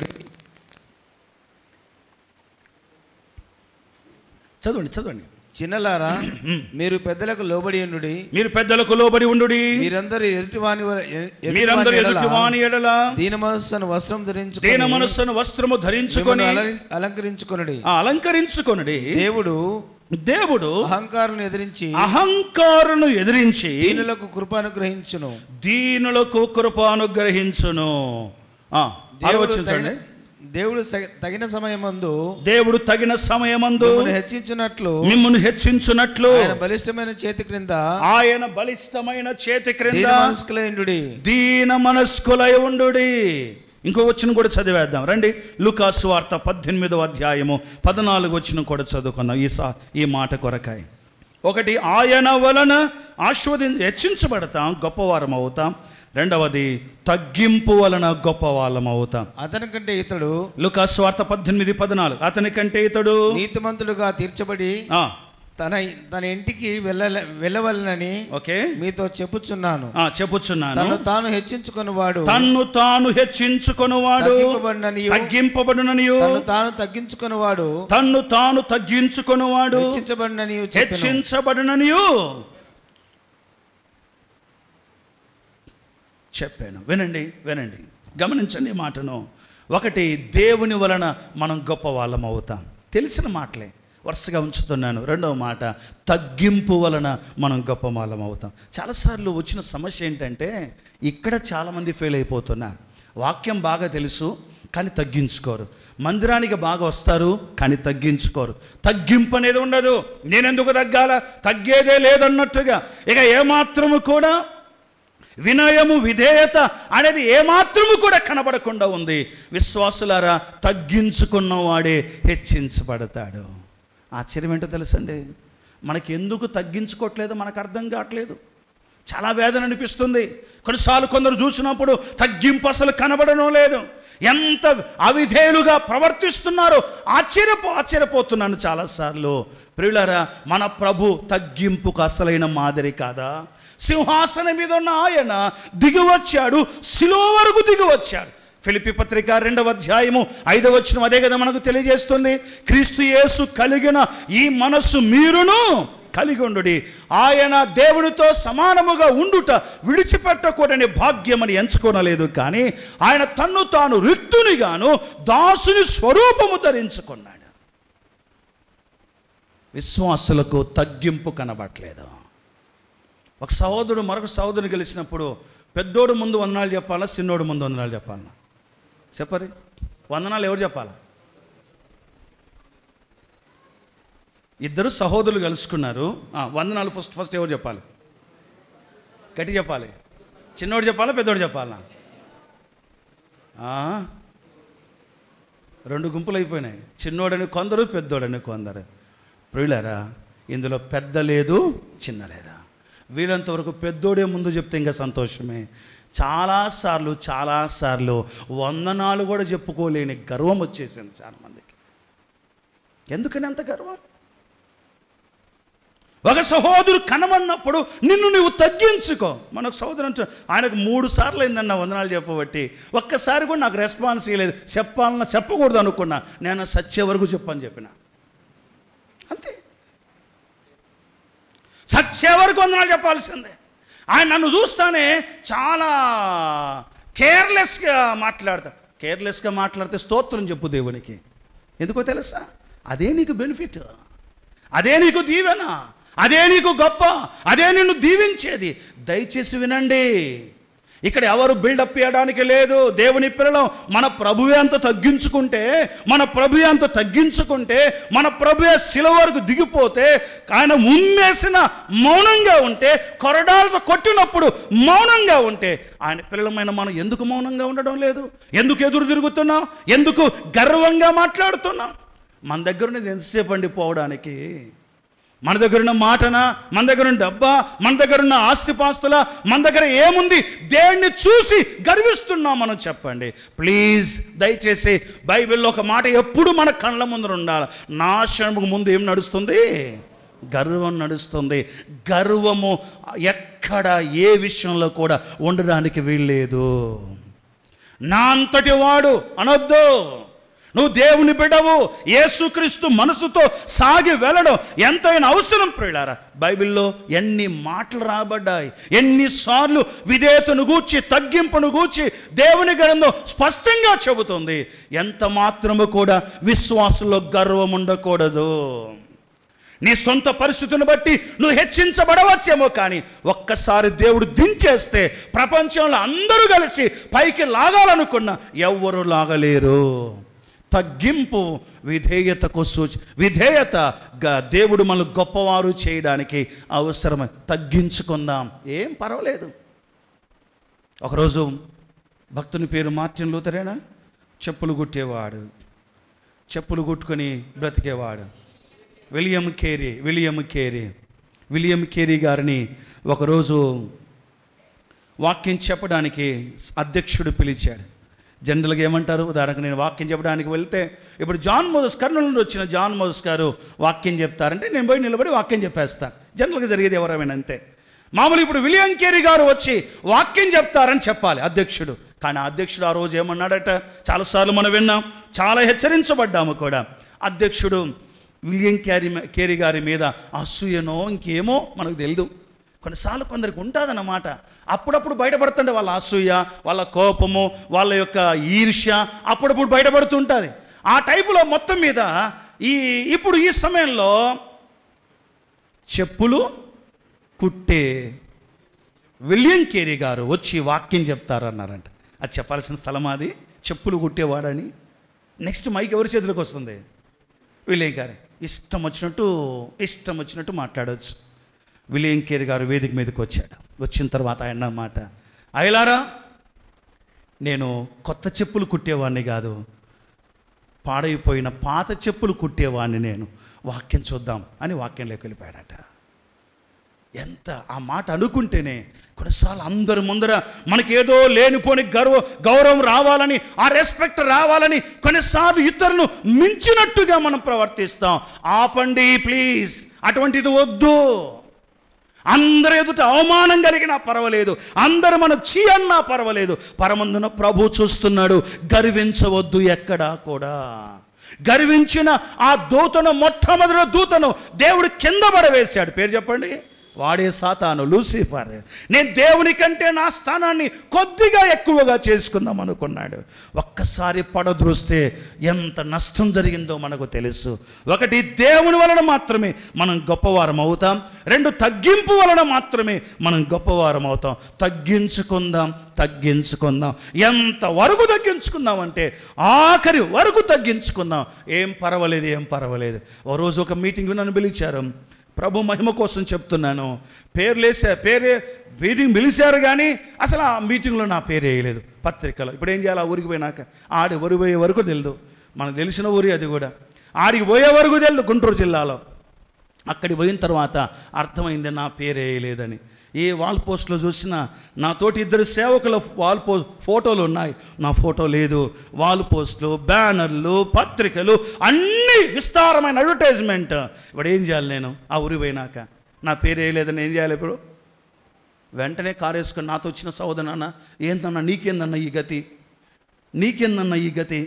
చదవండి చదవండి చిన్నలారా [CLEARS THROAT] మీరు పెద్దలకు లోబడి ఉండు మీరు పెద్దలకు లోబడి ఉండు మీరందరూ ఎదుటివాని మీరందరూ ఎదుటివాని ఎడల దీన మనస్సును వస్త్రం ధరించు దీన మనస్సును వస్త్రము ధరించుకొని అలంకరించుకొనుడి అలంకరించుకొనుడి దేవుడు దేవుడు అహంకారును ఎదిరించి అహంకారును ఎదిరించి దీనులకు కృప అనుగ్రహించును దీనులకు కృప అనుగ్రహించును ఆ దేవుడు తగిన సమయమందు దేవుడు తగిన సమయమందు హెచ్చించినట్లు మిమ్మల్ని హెచ్చించున్నట్లు ఆయన బలిష్టమైన చేతి క్రింద ఆయన బలిష్టమైన చేతి క్రింద దీన మనస్కులై ఉండు ఇంకో వచ్చిన కూడా చదివేద్దాం రండి లుకాసు వార్త పద్దెనిమిదవ అధ్యాయము పద్నాలుగు వచ్చిన కూడా చదువుకుందాం ఈ సా ఈ మాట కొరకాయ ఒకటి ఆయన వలన ఆస్వాదించి హెచ్చించబడతాం గొప్పవారం అవుతాం రెండవది తగ్గింపు వలన గొప్ప వాళ్ళం అవుతాం అతని కంటే ఇతడు లుకా స్వార్థ పద్దెనిమిది పద్నాలుగు అతని కంటే ఇతడు నీతిమంతుడుగా తీర్చబడి తన తన ఇంటికి వెళ్ళ వెళ్ళవలనని ఓకే మీతో చెప్పుచున్నాను చెప్పుచున్నాను తను తాను వాడు తన్ను తాను హెచ్చించుకునివాడు తగ్గింపబడినని తాను వాడు తన్ను తాను తగ్గించుకునివాడు హెచ్చించబడినని హెచ్చించబడిననియు చెప్పాను వినండి వినండి గమనించండి మాటను ఒకటి దేవుని వలన మనం గొప్ప వాళ్ళం అవుతాం తెలిసిన మాటలే వరుసగా ఉంచుతున్నాను రెండవ మాట తగ్గింపు వలన మనం గొప్ప వాళ్ళం అవుతాం చాలాసార్లు వచ్చిన సమస్య ఏంటంటే ఇక్కడ చాలామంది ఫెయిల్ అయిపోతున్నారు వాక్యం బాగా తెలుసు కానీ తగ్గించుకోరు మందిరానికి బాగా వస్తారు కానీ తగ్గించుకోరు తగ్గింపు అనేది ఉండదు నేనెందుకు తగ్గాల తగ్గేదే లేదన్నట్టుగా ఇక ఏమాత్రము కూడా వినయము విధేయత అనేది ఏమాత్రము కూడా కనబడకుండా ఉంది విశ్వాసులారా తగ్గించుకున్న వాడే హెచ్చించబడతాడు ఆశ్చర్యం ఏంటో తెలుసండి మనకి ఎందుకు తగ్గించుకోవట్లేదు మనకు అర్థం కావట్లేదు చాలా వేదన అనిపిస్తుంది కొన్నిసార్లు కొందరు చూసినప్పుడు తగ్గింపు అసలు కనబడడం లేదు ఎంత అవిధేయులుగా ప్రవర్తిస్తున్నారో ఆశ్చర్యపో ఆశ్చర్యపోతున్నాను చాలాసార్లు ప్రియులారా మన ప్రభు తగ్గింపుకు అసలైన మాదిరి కాదా సింహాసనం మీద ఉన్న ఆయన దిగివచ్చాడు శిలో వరకు దిగివచ్చాడు ఫిలిపి పత్రిక రెండవ అధ్యాయము ఐదవ వచ్చిన అదే కదా మనకు తెలియజేస్తుంది క్రీస్తు యేసు కలిగిన ఈ మనస్సు మీరును కలిగి ఉండు ఆయన దేవునితో సమానముగా ఉండుట విడిచిపెట్టకూడని భాగ్యమని ఎంచుకోనలేదు కానీ ఆయన తన్ను తాను రిక్తునిగాను దాసుని స్వరూపము ధరించుకున్నాడు విశ్వాసులకు తగ్గింపు కనబట్టలేదు ఒక సహోదరుడు మరొక సహోదరుని గెలిచినప్పుడు పెద్దోడు ముందు వందనాలు చెప్పాలా చిన్నోడు ముందు వందనాలు చెప్పాలన్నా చెప్పరి వందనాలు ఎవరు చెప్పాలా ఇద్దరు సహోదరులు కలుసుకున్నారు వందనాలు ఫస్ట్ ఫస్ట్ ఎవరు చెప్పాలి గట్టి చెప్పాలి చిన్నోడు చెప్పాలా పెద్దోడు చెప్పాలా రెండు గుంపులు అయిపోయినాయి చిన్నోడని కొందరు పెద్దోడని కొందరు ప్రియులారా ఇందులో పెద్ద లేదు చిన్న లేదా వీలంతవరకు పెద్దోడే ముందు చెప్తే ఇంకా సంతోషమే చాలాసార్లు చాలాసార్లు వందనాలు కూడా చెప్పుకోలేని గర్వం వచ్చేసింది చాలామందికి ఎందుకని అంత గర్వం ఒక సహోదరు కనమన్నప్పుడు నిన్ను నువ్వు తగ్గించుకో మనకు సహోదరు ఆయనకు మూడు సార్లు అయిందన్న వందనాలు చెప్పబట్టి ఒక్కసారి కూడా నాకు రెస్పాన్స్ ఇవ్వలేదు చెప్పాలన్నా చెప్పకూడదు అనుకున్నా నేను సచ్చే వరకు చెప్పని చెప్పినా చచ్చే వరకు వందనాలు చెప్పాల్సిందే ఆయన నన్ను చూస్తానే చాలా కేర్లెస్గా మాట్లాడతా కేర్లెస్గా మాట్లాడితే స్తోత్రం చెప్పు దేవునికి ఎందుకో తెలుసా అదే నీకు బెనిఫిట్ అదే నీకు దీవెన అదే నీకు గొప్ప అదే నిన్ను దీవించేది దయచేసి వినండి ఇక్కడ ఎవరు బిల్డప్ చేయడానికి లేదు దేవుని పిల్లలం మన ప్రభువే అంత తగ్గించుకుంటే మన ప్రభు అంత తగ్గించుకుంటే మన ప్రభువే శిల వరకు దిగిపోతే ఆయన ఉమ్మేసిన మౌనంగా ఉంటే కొరడాలతో కొట్టినప్పుడు మౌనంగా ఉంటే ఆయన పిల్లలమైన మనం ఎందుకు మౌనంగా ఉండడం లేదు ఎందుకు ఎదురు తిరుగుతున్నాం ఎందుకు గర్వంగా మాట్లాడుతున్నాం మన దగ్గర ఉన్నది ఎంతసేపు పండిపోవడానికి పోవడానికి మన దగ్గరున్న మాటనా మన దగ్గరున్న డబ్బా మన దగ్గరున్న ఆస్తిపాస్తుల మన దగ్గర ఏముంది దేన్ని చూసి గర్విస్తున్నాం మనం చెప్పండి ప్లీజ్ దయచేసి బైబిల్లో ఒక మాట ఎప్పుడు మన కళ్ళ ముందర ఉండాలి నాశనముకు ముందు ఏం నడుస్తుంది గర్వం నడుస్తుంది గర్వము ఎక్కడ ఏ విషయంలో కూడా ఉండడానికి వీల్లేదు నా అంతటి వాడు అనొద్దు నువ్వు దేవుని బిడవు యేసుక్రీస్తు మనసుతో సాగి వెళ్ళడం ఎంతైనా అవసరం ప్రియులారా బైబిల్లో ఎన్ని మాటలు రాబడ్డాయి ఎన్నిసార్లు విధేయతను గూర్చి తగ్గింపును గూర్చి దేవుని గ్రంథం స్పష్టంగా చెబుతుంది ఎంత మాత్రము కూడా విశ్వాసంలో గర్వం ఉండకూడదు నీ సొంత పరిస్థితిని బట్టి నువ్వు హెచ్చించబడవచ్చేమో కానీ ఒక్కసారి దేవుడు దించేస్తే ప్రపంచంలో అందరూ కలిసి పైకి లాగాలనుకున్న ఎవ్వరూ లాగలేరు తగ్గింపు విధేయతకు సూచి విధేయత దేవుడు మనల్ని గొప్పవారు చేయడానికి అవసరమై తగ్గించుకుందాం ఏం పర్వాలేదు ఒకరోజు భక్తుని పేరు మార్టిన్ లూతరేనా చెప్పులు కుట్టేవాడు చెప్పులు కుట్టుకొని బ్రతికేవాడు William Carey William Carey William Carey గారిని ఒకరోజు వాక్యం చెప్పడానికి అధ్యక్షుడు పిలిచాడు జనరల్గా ఏమంటారు ఉదాహరణకు నేను వాక్యం చెప్పడానికి వెళ్తే ఇప్పుడు జాన్ మోదస్ కర్నూలు నుండి వచ్చిన జాన్ మోదస్ గారు వాక్యం చెప్తారంటే నేను పోయి నిలబడి వాక్యం చెప్పేస్తాను జనరల్గా జరిగేది ఎవరైనా అంతే మామూలు ఇప్పుడు విలియం కేరీ గారు వచ్చి వాక్యం చెప్తారని చెప్పాలి అధ్యక్షుడు కానీ అధ్యక్షుడు ఆ రోజు ఏమన్నాడట చాలాసార్లు మనం విన్నాం చాలా హెచ్చరించబడ్డాము కూడా అధ్యక్షుడు విలియం క్యారీ కేరీ గారి మీద అసూయనో ఇంకేమో మనకు తెలియదు కొన్నిసార్లు కొందరికి ఉంటుందన్నమాట అప్పుడప్పుడు బయటపడుతుండే వాళ్ళ అసూయ వాళ్ళ కోపము వాళ్ళ యొక్క ఈర్ష్య అప్పుడప్పుడు బయటపడుతుంటుంది ఆ టైపులో మొత్తం మీద ఈ ఇప్పుడు ఈ సమయంలో చెప్పులు కుట్టే విలియం కేరీ గారు వచ్చి వాక్యం చెప్తారన్నారంట అది చెప్పాల్సిన స్థలం అది చెప్పులు కుట్టేవాడని నెక్స్ట్ మైక్ ఎవరి చేతులకు వస్తుంది విలియం గారు ఇష్టం వచ్చినట్టు ఇష్టం వచ్చినట్టు మాట్లాడవచ్చు విలియంకేరి కేర్ గారు వేదిక మీదకి వచ్చాడు వచ్చిన తర్వాత ఆయన అన్నమాట అయలారా నేను కొత్త చెప్పులు కుట్టేవాడిని కాదు పాడైపోయిన పాత చెప్పులు కుట్టేవాడిని నేను వాక్యం చూద్దాం అని వాక్యంలోకి వెళ్ళిపోయాడట ఎంత ఆ మాట అనుకుంటేనే కొన్నిసార్లు అందరి ముందర మనకి ఏదో లేనిపోని గర్వ గౌరవం రావాలని ఆ రెస్పెక్ట్ రావాలని కొన్నిసార్లు ఇతరులు మించినట్టుగా మనం ప్రవర్తిస్తాం ఆపండి ప్లీజ్ అటువంటిది వద్దు అందరి ఎదుట అవమానం కలిగినా పర్వాలేదు అందరు మన చీ అన్నా పర్వాలేదు పరమందున ప్రభు చూస్తున్నాడు గర్వించవద్దు ఎక్కడా కూడా గర్వించిన ఆ దూతను మొట్టమొదటి దూతను దేవుడు కింద పడవేశాడు పేరు చెప్పండి వాడే సాతాను లూసిఫర్ నేను దేవుని కంటే నా స్థానాన్ని కొద్దిగా ఎక్కువగా చేసుకుందాం అనుకున్నాడు ఒక్కసారి పడద్రోస్తే ఎంత నష్టం జరిగిందో మనకు తెలుసు ఒకటి దేవుని వలన మాత్రమే మనం గొప్పవారం అవుతాం రెండు తగ్గింపు వలన మాత్రమే మనం గొప్పవారం అవుతాం తగ్గించుకుందాం తగ్గించుకుందాం ఎంత వరకు తగ్గించుకుందాం అంటే ఆఖరి వరకు తగ్గించుకుందాం ఏం పర్వాలేదు ఏం పర్వాలేదు ఓ రోజు ఒక మీటింగ్ నన్ను పిలిచారు ప్రభు మహిమ కోసం చెప్తున్నాను పేరు లేసా పేరే మీటింగ్ పిలిచారు కానీ అసలు ఆ మీటింగ్లో నా పేరు వేయలేదు పత్రికలో ఇప్పుడు ఏం చేయాలి ఆ ఊరికి పోయినాక ఆడి ఊరి పోయే వరకు తెలియదు మనకు తెలిసిన ఊరి అది కూడా ఆడికి పోయే వరకు తెలియదు గుంటూరు జిల్లాలో అక్కడికి పోయిన తర్వాత అర్థమైంది నా పేరు వేయలేదని ఏ వాల్ పోస్ట్లో చూసిన నాతోటి ఇద్దరు సేవకుల వాల్ పోస్ట్ ఫోటోలు ఉన్నాయి నా ఫోటో లేదు వాల్ పోస్ట్లు బ్యానర్లు పత్రికలు అన్ని విస్తారమైన అడ్వర్టైజ్మెంట్ ఇప్పుడు ఏం చేయాలి నేను ఆ ఊరి పోయినాక నా పేరు వేయలేదని ఏం చేయాలి ఇప్పుడు వెంటనే కారు వేసుకుని నాతో వచ్చిన సోదరన్న ఏందన్నా నీకేందన్న ఈ గతి నీకేందన్న ఈ గతి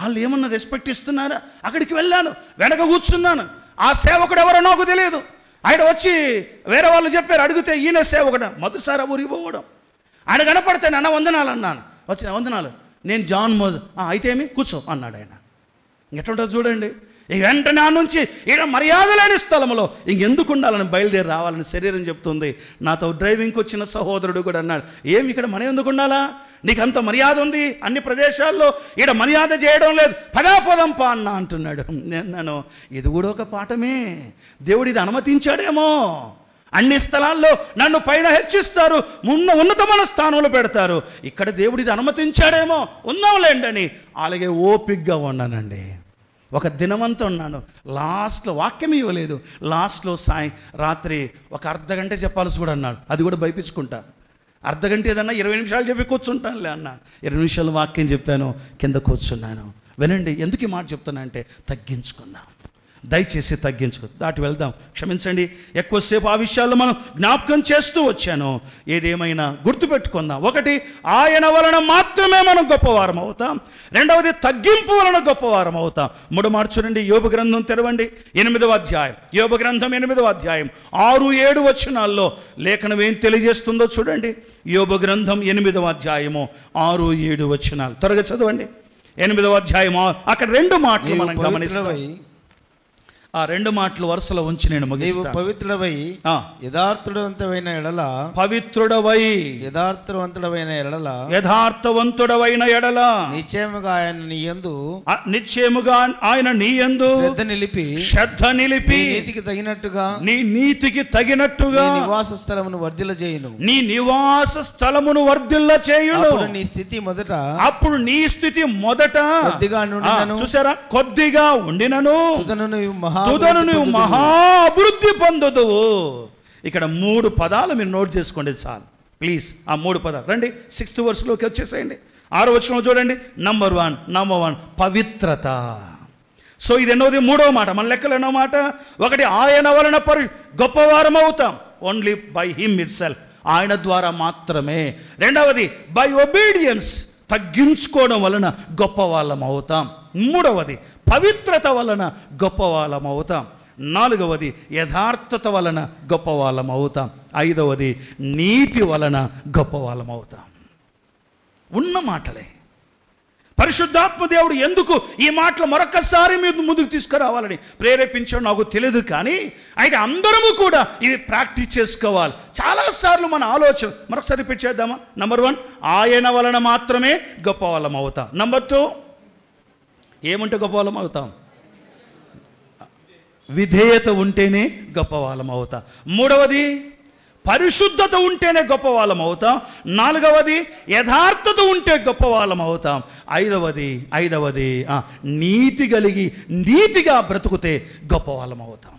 వాళ్ళు ఏమన్నా రెస్పెక్ట్ ఇస్తున్నారా అక్కడికి వెళ్ళాను వెనక కూర్చున్నాను ఆ సేవకుడు ఎవరో నాకు తెలియదు ఆయన వచ్చి వేరే వాళ్ళు చెప్పారు అడిగితే ఈయన సేవకుడు మధుసారా ఊరికి పోవడం ఆయన కనపడితే నన్న వందనాలు అన్నాను వచ్చిన వందనాలు నేను జాన్ మోజ్ అయితే ఏమి కూర్చో అన్నాడు ఆయన ఎట్లుంటుంది చూడండి ఇక వెంటనే నుంచి ఈయన మర్యాద లేని స్థలంలో ఇంకెందుకు ఉండాలని బయలుదేరి రావాలని శరీరం చెప్తుంది నాతో డ్రైవింగ్కి వచ్చిన సహోదరుడు కూడా అన్నాడు ఏమి ఇక్కడ మనం ఎందుకు ఉండాలా నీకు అంత మర్యాద ఉంది అన్ని ప్రదేశాల్లో ఈడ మర్యాద చేయడం లేదు పదా పా అన్న అంటున్నాడు నేను ఇది కూడా ఒక పాఠమే దేవుడు ఇది అనుమతించాడేమో అన్ని స్థలాల్లో నన్ను పైన హెచ్చిస్తారు ఉన్న ఉన్నతమైన స్థానంలో పెడతారు ఇక్కడ దేవుడు ఇది అనుమతించాడేమో ఉందాంలేండని అలాగే ఓపిక్గా ఉన్నానండి ఒక దినమంతా ఉన్నాను లాస్ట్లో వాక్యం ఇవ్వలేదు లాస్ట్లో సాయం రాత్రి ఒక అర్ధ గంట చెప్పాల్సి కూడా అన్నాడు అది కూడా భయపించుకుంటా అర్ధ గంట ఏదన్నా ఇరవై నిమిషాలు చెప్పి కూర్చుంటానులే అన్న ఇరవై నిమిషాలు వాక్యం చెప్పాను కింద కూర్చున్నాను వినండి ఎందుకు ఈ మాట చెప్తున్నా అంటే తగ్గించుకుందాం దయచేసి తగ్గించుకో దాటి వెళ్దాం క్షమించండి ఎక్కువసేపు ఆ విషయాలు మనం జ్ఞాపకం చేస్తూ వచ్చాను ఏదేమైనా గుర్తుపెట్టుకుందాం ఒకటి ఆయన వలన మాత్రమే మనం గొప్పవారం అవుతాం రెండవది తగ్గింపు వలన గొప్పవారం అవుతాం మూడు మార్చునండి యోగ గ్రంథం తెరవండి ఎనిమిదవ అధ్యాయం యోగ గ్రంథం ఎనిమిదవ అధ్యాయం ఆరు ఏడు వచ్చినాల్లో లేఖనం ఏం తెలియజేస్తుందో చూడండి యోగ గ్రంథం ఎనిమిదవ అధ్యాయము ఆరు ఏడు వచ్చినాలు త్వరగా చదవండి ఎనిమిదవ అధ్యాయం అక్కడ రెండు మాటలు మనం గమనిస్తాం ఆ రెండు మాటలు వరుసలో ఉంచి నేను ముగిస్తా పవిత్రుడవై యథార్థుడవంతమైన ఎడల పవిత్రుడవై యథార్థవంతుడవైన ఎడల యథార్థవంతుడవైన ఎడల నిశ్చయముగా ఆయన నీ ఎందు నిశ్చయముగా ఆయన నీ ఎందు శ్రద్ధ నిలిపి శ్రద్ధ నిలిపి నీతికి తగినట్టుగా నీ నీతికి తగినట్టుగా నివాస స్థలమును వర్ధిల్ల చేయును నీ నివాస స్థలమును వర్ధిల్ల చేయును నీ స్థితి మొదట అప్పుడు నీ స్థితి మొదట కొద్దిగా చూసారా కొద్దిగా ఉండినను మహా తుదను నువ్వు మహా అభివృద్ధి పొందుదువు ఇక్కడ మూడు పదాలు మీరు నోట్ చేసుకోండి చాలు ప్లీజ్ ఆ మూడు పదాలు రండి సిక్స్త్ వర్స్లోకి వచ్చేసేయండి ఆరో వచ్చిన చూడండి నంబర్ వన్ నంబర్ వన్ పవిత్రత సో ఇది ఎన్నోది మూడవ మాట మన లెక్కలు ఎన్నో మాట ఒకటి ఆయన వలన పరి గొప్పవారం అవుతాం only by him itself ఆయన ద్వారా మాత్రమే రెండవది బై ఒబీడియన్స్ తగ్గించుకోవడం వలన గొప్ప వాళ్ళం అవుతాం మూడవది పవిత్రత వలన గొప్పవాళ్ళం అవుతాం నాలుగవది యథార్థత వలన గొప్పవాళ్ళం అవుతాం ఐదవది నీతి వలన గొప్పవాళ్ళం అవుతాం ఉన్న మాటలే పరిశుద్ధాత్మ దేవుడు ఎందుకు ఈ మాటలు మరొకసారి మీరు ముందుకు తీసుకురావాలని ప్రేరేపించడం నాకు తెలియదు కానీ అయితే అందరము కూడా ఇవి ప్రాక్టీస్ చేసుకోవాలి చాలాసార్లు మన ఆలోచన మరొకసారి రిపీట్ చేద్దామా నంబర్ వన్ ఆయన వలన మాత్రమే గొప్ప వాళ్ళం అవుతాం నంబర్ టూ ఏముంటే గొప్పవాళ్ళం అవుతాం విధేయత ఉంటేనే గొప్పవాళ్ళం అవుతాం మూడవది పరిశుద్ధత ఉంటేనే గొప్పవాళ్ళం అవుతాం నాలుగవది యథార్థత ఉంటే గొప్పవాళ్ళం అవుతాం ఐదవది ఐదవది నీతి కలిగి నీతిగా బ్రతుకుతే గొప్పవాళ్ళం అవుతాం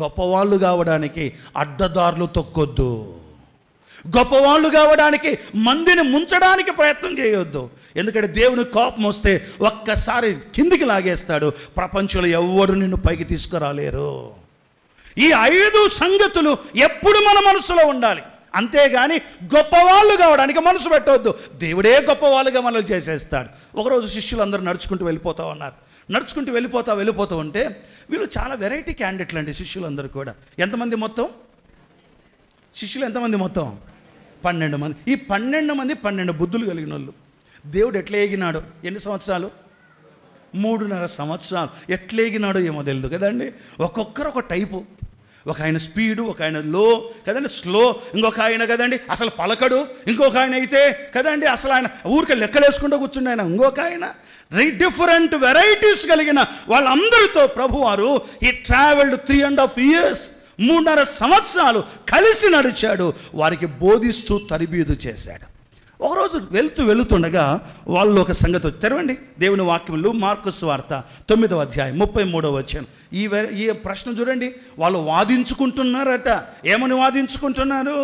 గొప్పవాళ్ళు కావడానికి అడ్డదారులు తొక్కొద్దు గొప్పవాళ్ళు కావడానికి మందిని ముంచడానికి ప్రయత్నం చేయొద్దు ఎందుకంటే దేవుని కోపం వస్తే ఒక్కసారి కిందికి లాగేస్తాడు ప్రపంచంలో ఎవరు నిన్ను పైకి తీసుకురాలేరు ఈ ఐదు సంగతులు ఎప్పుడు మన మనసులో ఉండాలి అంతేగాని గొప్పవాళ్ళు కావడానికి మనసు పెట్టవద్దు దేవుడే గొప్పవాళ్ళుగా మనల్ని చేసేస్తాడు ఒకరోజు శిష్యులందరూ నడుచుకుంటూ వెళ్ళిపోతా ఉన్నారు నడుచుకుంటూ వెళ్ళిపోతా వెళ్ళిపోతూ ఉంటే వీళ్ళు చాలా వెరైటీ క్యాండిడేట్లు అండి శిష్యులందరూ కూడా ఎంతమంది మొత్తం శిష్యులు ఎంతమంది మొత్తం పన్నెండు మంది ఈ పన్నెండు మంది పన్నెండు బుద్ధులు కలిగిన వాళ్ళు దేవుడు ఎట్లా ఎగినాడు ఎన్ని సంవత్సరాలు మూడున్నర సంవత్సరాలు ఎట్లా ఎగినాడో ఏమో తెలియదు కదండి ఒక్కొక్కరు ఒక టైపు ఒక ఆయన స్పీడు ఒక ఆయన లో కదండి స్లో ఇంకొక ఆయన కదండి అసలు పలకడు ఇంకొక ఆయన అయితే కదండి అసలు ఆయన ఊరికి లెక్కలేసుకుంటూ కూర్చుండే ఆయన ఇంకొక ఆయన డిఫరెంట్ వెరైటీస్ కలిగిన వాళ్ళందరితో ప్రభువారు ఈ travelled three and half years మూడున్నర సంవత్సరాలు కలిసి నడిచాడు వారికి బోధిస్తూ తరిబీదు చేశాడు ఒకరోజు వెళుతూ వెళుతుండగా వాళ్ళు ఒక సంగతి తెరవండి దేవుని వాక్యంలో మార్కస్ వార్త తొమ్మిదవ అధ్యాయం ముప్పై మూడవ వచ్చాను ఈ ఈ ప్రశ్న చూడండి వాళ్ళు వాదించుకుంటున్నారట ఏమని వాదించుకుంటున్నారు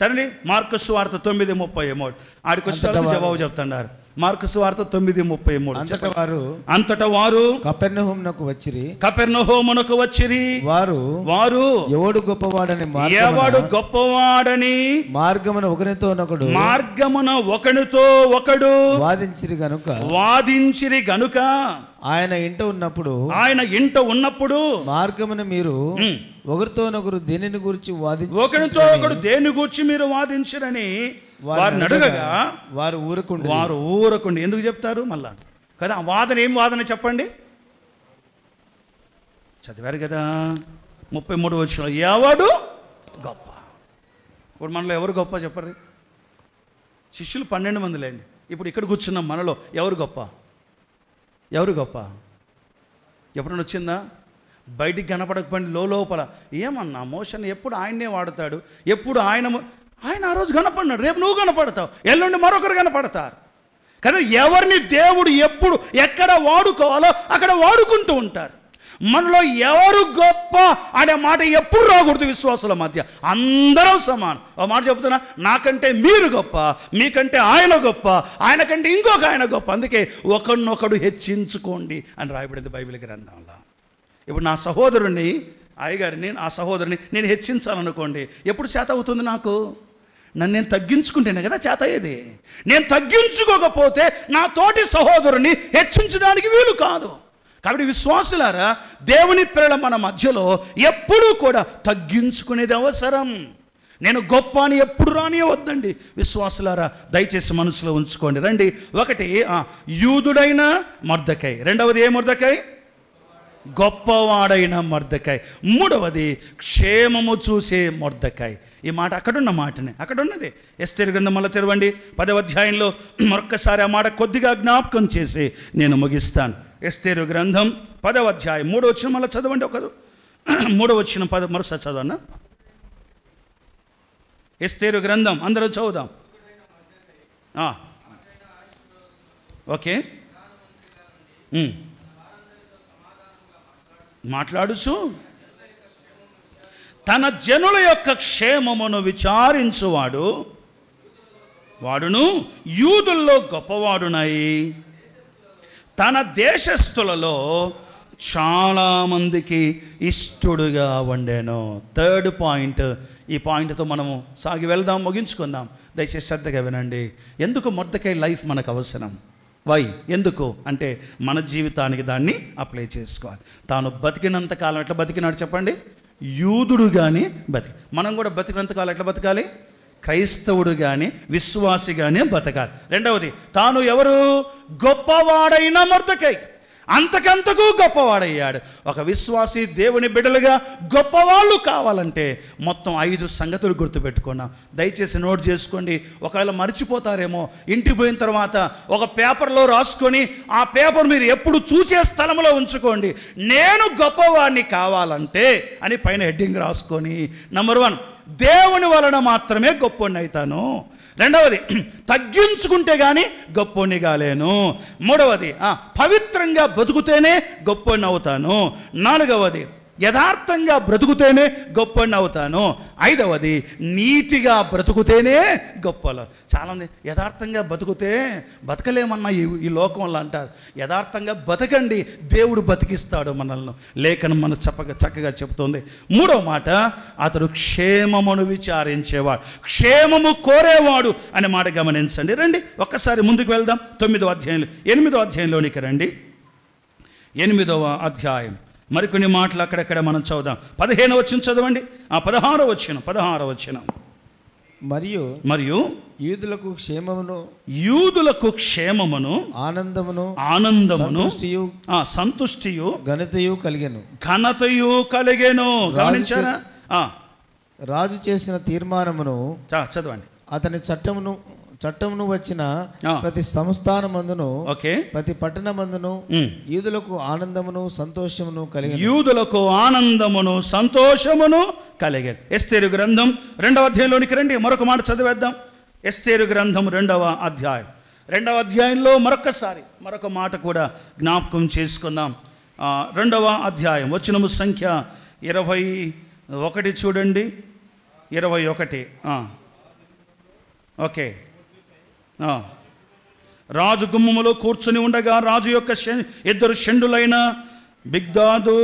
చదండి మార్కస్ వార్త తొమ్మిది ముప్పై మూడు ఆడికి వచ్చి జవాబు చెప్తున్నారు మార్కు సువార్త తొమ్మిది ముప్పై మూడు అంతట వారు అంతట వారు కపెర్నహోమునకు వచ్చిరి కపెర్నహోమునకు వచ్చిరి వారు వారు ఎవడు గొప్పవాడని ఎవడు గొప్పవాడని మార్గమున ఒకనితో ఒకడు మార్గమున ఒకనితో ఒకడు వాదించిరి గనుక వాదించిరి గనుక ఆయన ఇంట ఉన్నప్పుడు ఆయన ఇంట ఉన్నప్పుడు మార్గమున మీరు ఒకరితో ఒకరు దేనిని గురించి వాది ఒకరితో ఒకడు దేని గురించి మీరు వాదించరని వారిని అడగగా వారు ఊరకుండి వారు ఊరకుండి ఎందుకు చెప్తారు మళ్ళా కదా వాదన ఏం వాదన చెప్పండి చదివారు కదా ముప్పై మూడు వచ్చిన ఎవడు గొప్ప ఇప్పుడు మనలో ఎవరు గొప్ప చెప్పరు శిష్యులు పన్నెండు మంది లేండి ఇప్పుడు ఇక్కడ కూర్చున్నాం మనలో ఎవరు గొప్ప ఎవరు గొప్ప ఎప్పుడన్నా వచ్చిందా బయటికి కనపడకపోయింది లోపల ఏమన్నా మోషన్ ఎప్పుడు ఆయన్నే వాడతాడు ఎప్పుడు ఆయన ఆయన ఆ రోజు కనపడినాడు రేపు నువ్వు కనపడతావు ఎల్లుండి మరొకరు కనపడతారు కానీ ఎవరిని దేవుడు ఎప్పుడు ఎక్కడ వాడుకోవాలో అక్కడ వాడుకుంటూ ఉంటారు మనలో ఎవరు గొప్ప అనే మాట ఎప్పుడు రాకూడదు విశ్వాసుల మధ్య అందరం సమానం ఓ మాట చెబుతున్నా నాకంటే మీరు గొప్ప మీకంటే ఆయన గొప్ప ఆయన కంటే ఇంకొక ఆయన గొప్ప అందుకే ఒకరినొకడు హెచ్చించుకోండి అని రాయబడింది బైబిల్ గ్రంథంలో ఇప్పుడు నా సహోదరుణ్ణి అయ్యగారిని ఆ సహోదరుని నేను హెచ్చించాలనుకోండి ఎప్పుడు చేత అవుతుంది నాకు నన్ను నేను తగ్గించుకుంటేనే కదా చేత ఏది నేను తగ్గించుకోకపోతే నా తోటి సహోదరుని హెచ్చించడానికి వీలు కాదు కాబట్టి విశ్వాసులారా దేవుని పిల్లల మన మధ్యలో ఎప్పుడూ కూడా తగ్గించుకునేది అవసరం నేను గొప్ప అని ఎప్పుడు వద్దండి విశ్వాసులారా దయచేసి మనసులో ఉంచుకోండి రండి ఒకటి యూదుడైన మర్దకాయ రెండవది ఏ మర్దకాయ గొప్పవాడైన మర్దకాయ మూడవది క్షేమము చూసే మర్దకాయ ఈ మాట అక్కడున్న మాటనే అక్కడున్నది ఎస్తేరు గ్రంథం మళ్ళీ తెరవండి పదవ అధ్యాయంలో [CLEARS THROAT] మరొక్కసారి ఆ మాట కొద్దిగా జ్ఞాపకం చేసి నేను ముగిస్తాను ఎస్తేరు గ్రంథం పదవ అధ్యాయం మూడో వచ్చిన మళ్ళీ చదవండి ఒకరు [CLEARS THROAT] మూడో వచ్చిన పద మరోసారి చదవన్నా ఎస్తేరు గ్రంథం అందరూ చదువుదాం ఓకే మాట్లాడుచు తన జనుల యొక్క క్షేమమును విచారించువాడు వాడును యూదుల్లో గొప్పవాడునై తన దేశస్థులలో చాలామందికి ఇష్టడుగా వండాను థర్డ్ పాయింట్ ఈ పాయింట్తో మనము సాగి వెళ్దాం ముగించుకుందాం దయచేసి శ్రద్ధగా వినండి ఎందుకు మొద్దకై లైఫ్ మనకు అవసరం వై ఎందుకు అంటే మన జీవితానికి దాన్ని అప్లై చేసుకోవాలి తాను బతికినంత కాలం ఎట్లా బతికినాడు చెప్పండి యూదుడు కానీ బతికి మనం కూడా బతికినంతకాలం ఎట్లా బతకాలి క్రైస్తవుడు కానీ విశ్వాసి కానీ బతకాలి రెండవది తాను ఎవరు గొప్పవాడైన మర్దకై అంతకంతకు గొప్పవాడయ్యాడు ఒక విశ్వాసి దేవుని బిడ్డలుగా గొప్పవాళ్ళు కావాలంటే మొత్తం ఐదు సంగతులు గుర్తుపెట్టుకున్నాం దయచేసి నోట్ చేసుకోండి ఒకవేళ మర్చిపోతారేమో ఇంటికి పోయిన తర్వాత ఒక పేపర్లో రాసుకొని ఆ పేపర్ మీరు ఎప్పుడు చూసే స్థలంలో ఉంచుకోండి నేను గొప్పవాడిని కావాలంటే అని పైన హెడ్డింగ్ రాసుకొని నంబర్ వన్ దేవుని వలన మాత్రమే గొప్పని అవుతాను రెండవది తగ్గించుకుంటే కానీ గొప్పని కాలేను మూడవది పవిత్రంగా బతుకుతేనే గొప్పని అవుతాను నాలుగవది యథార్థంగా బ్రతుకుతేనే గొప్పని అవుతాను ఐదవది నీతిగా బ్రతుకుతేనే గొప్పలు చాలామంది యథార్థంగా బతుకుతే బతకలేమన్నా ఈ ఈ లోకంలో అంటారు యథార్థంగా బతకండి దేవుడు బతికిస్తాడు మనల్ని లేఖను మన చప్పగా చక్కగా చెబుతుంది మూడో మాట అతడు క్షేమమును విచారించేవాడు క్షేమము కోరేవాడు అనే మాట గమనించండి రండి ఒక్కసారి ముందుకు వెళ్దాం తొమ్మిదో అధ్యాయంలో ఎనిమిదో అధ్యాయంలోనికి రండి ఎనిమిదవ అధ్యాయం మరికొన్ని మాటలు అక్కడక్కడ మనం చదువుదాం పదిహేను వచ్చిన చదవండి ఆ పదహారో వచ్చిన పదహారో వచ్చిన మరియు మరియు యూదులకు క్షేమమును యూదులకు క్షేమమును ఆనందమును ఆనందమును ఆ సంతుష్టియు ఘనతయు కలిగెను ఘనతయు కలిగేను గమనించారా రాజు చేసిన తీర్మానమును చదవండి అతని చట్టమును చట్టమును వచ్చిన ప్రతి సంస్థానమందును ఓకే ప్రతి పట్టణ మందును యూదులకు ఆనందమును సంతోషమును కలిగి యూదులకు ఆనందమును సంతోషమును కలిగి ఎస్తేరు గ్రంథం రెండవ అధ్యాయంలోనికి రండి మరొక మాట చదివేద్దాం ఎస్తేరు గ్రంథం రెండవ అధ్యాయం రెండవ అధ్యాయంలో మరొకసారి మరొక మాట కూడా జ్ఞాపకం చేసుకుందాం రెండవ అధ్యాయం వచ్చినము సంఖ్య ఇరవై ఒకటి చూడండి ఇరవై ఒకటి ఓకే రాజు గుమ్మములో కూర్చుని ఉండగా రాజు యొక్క ఇద్దరు షెండులైన బిగ్దాదు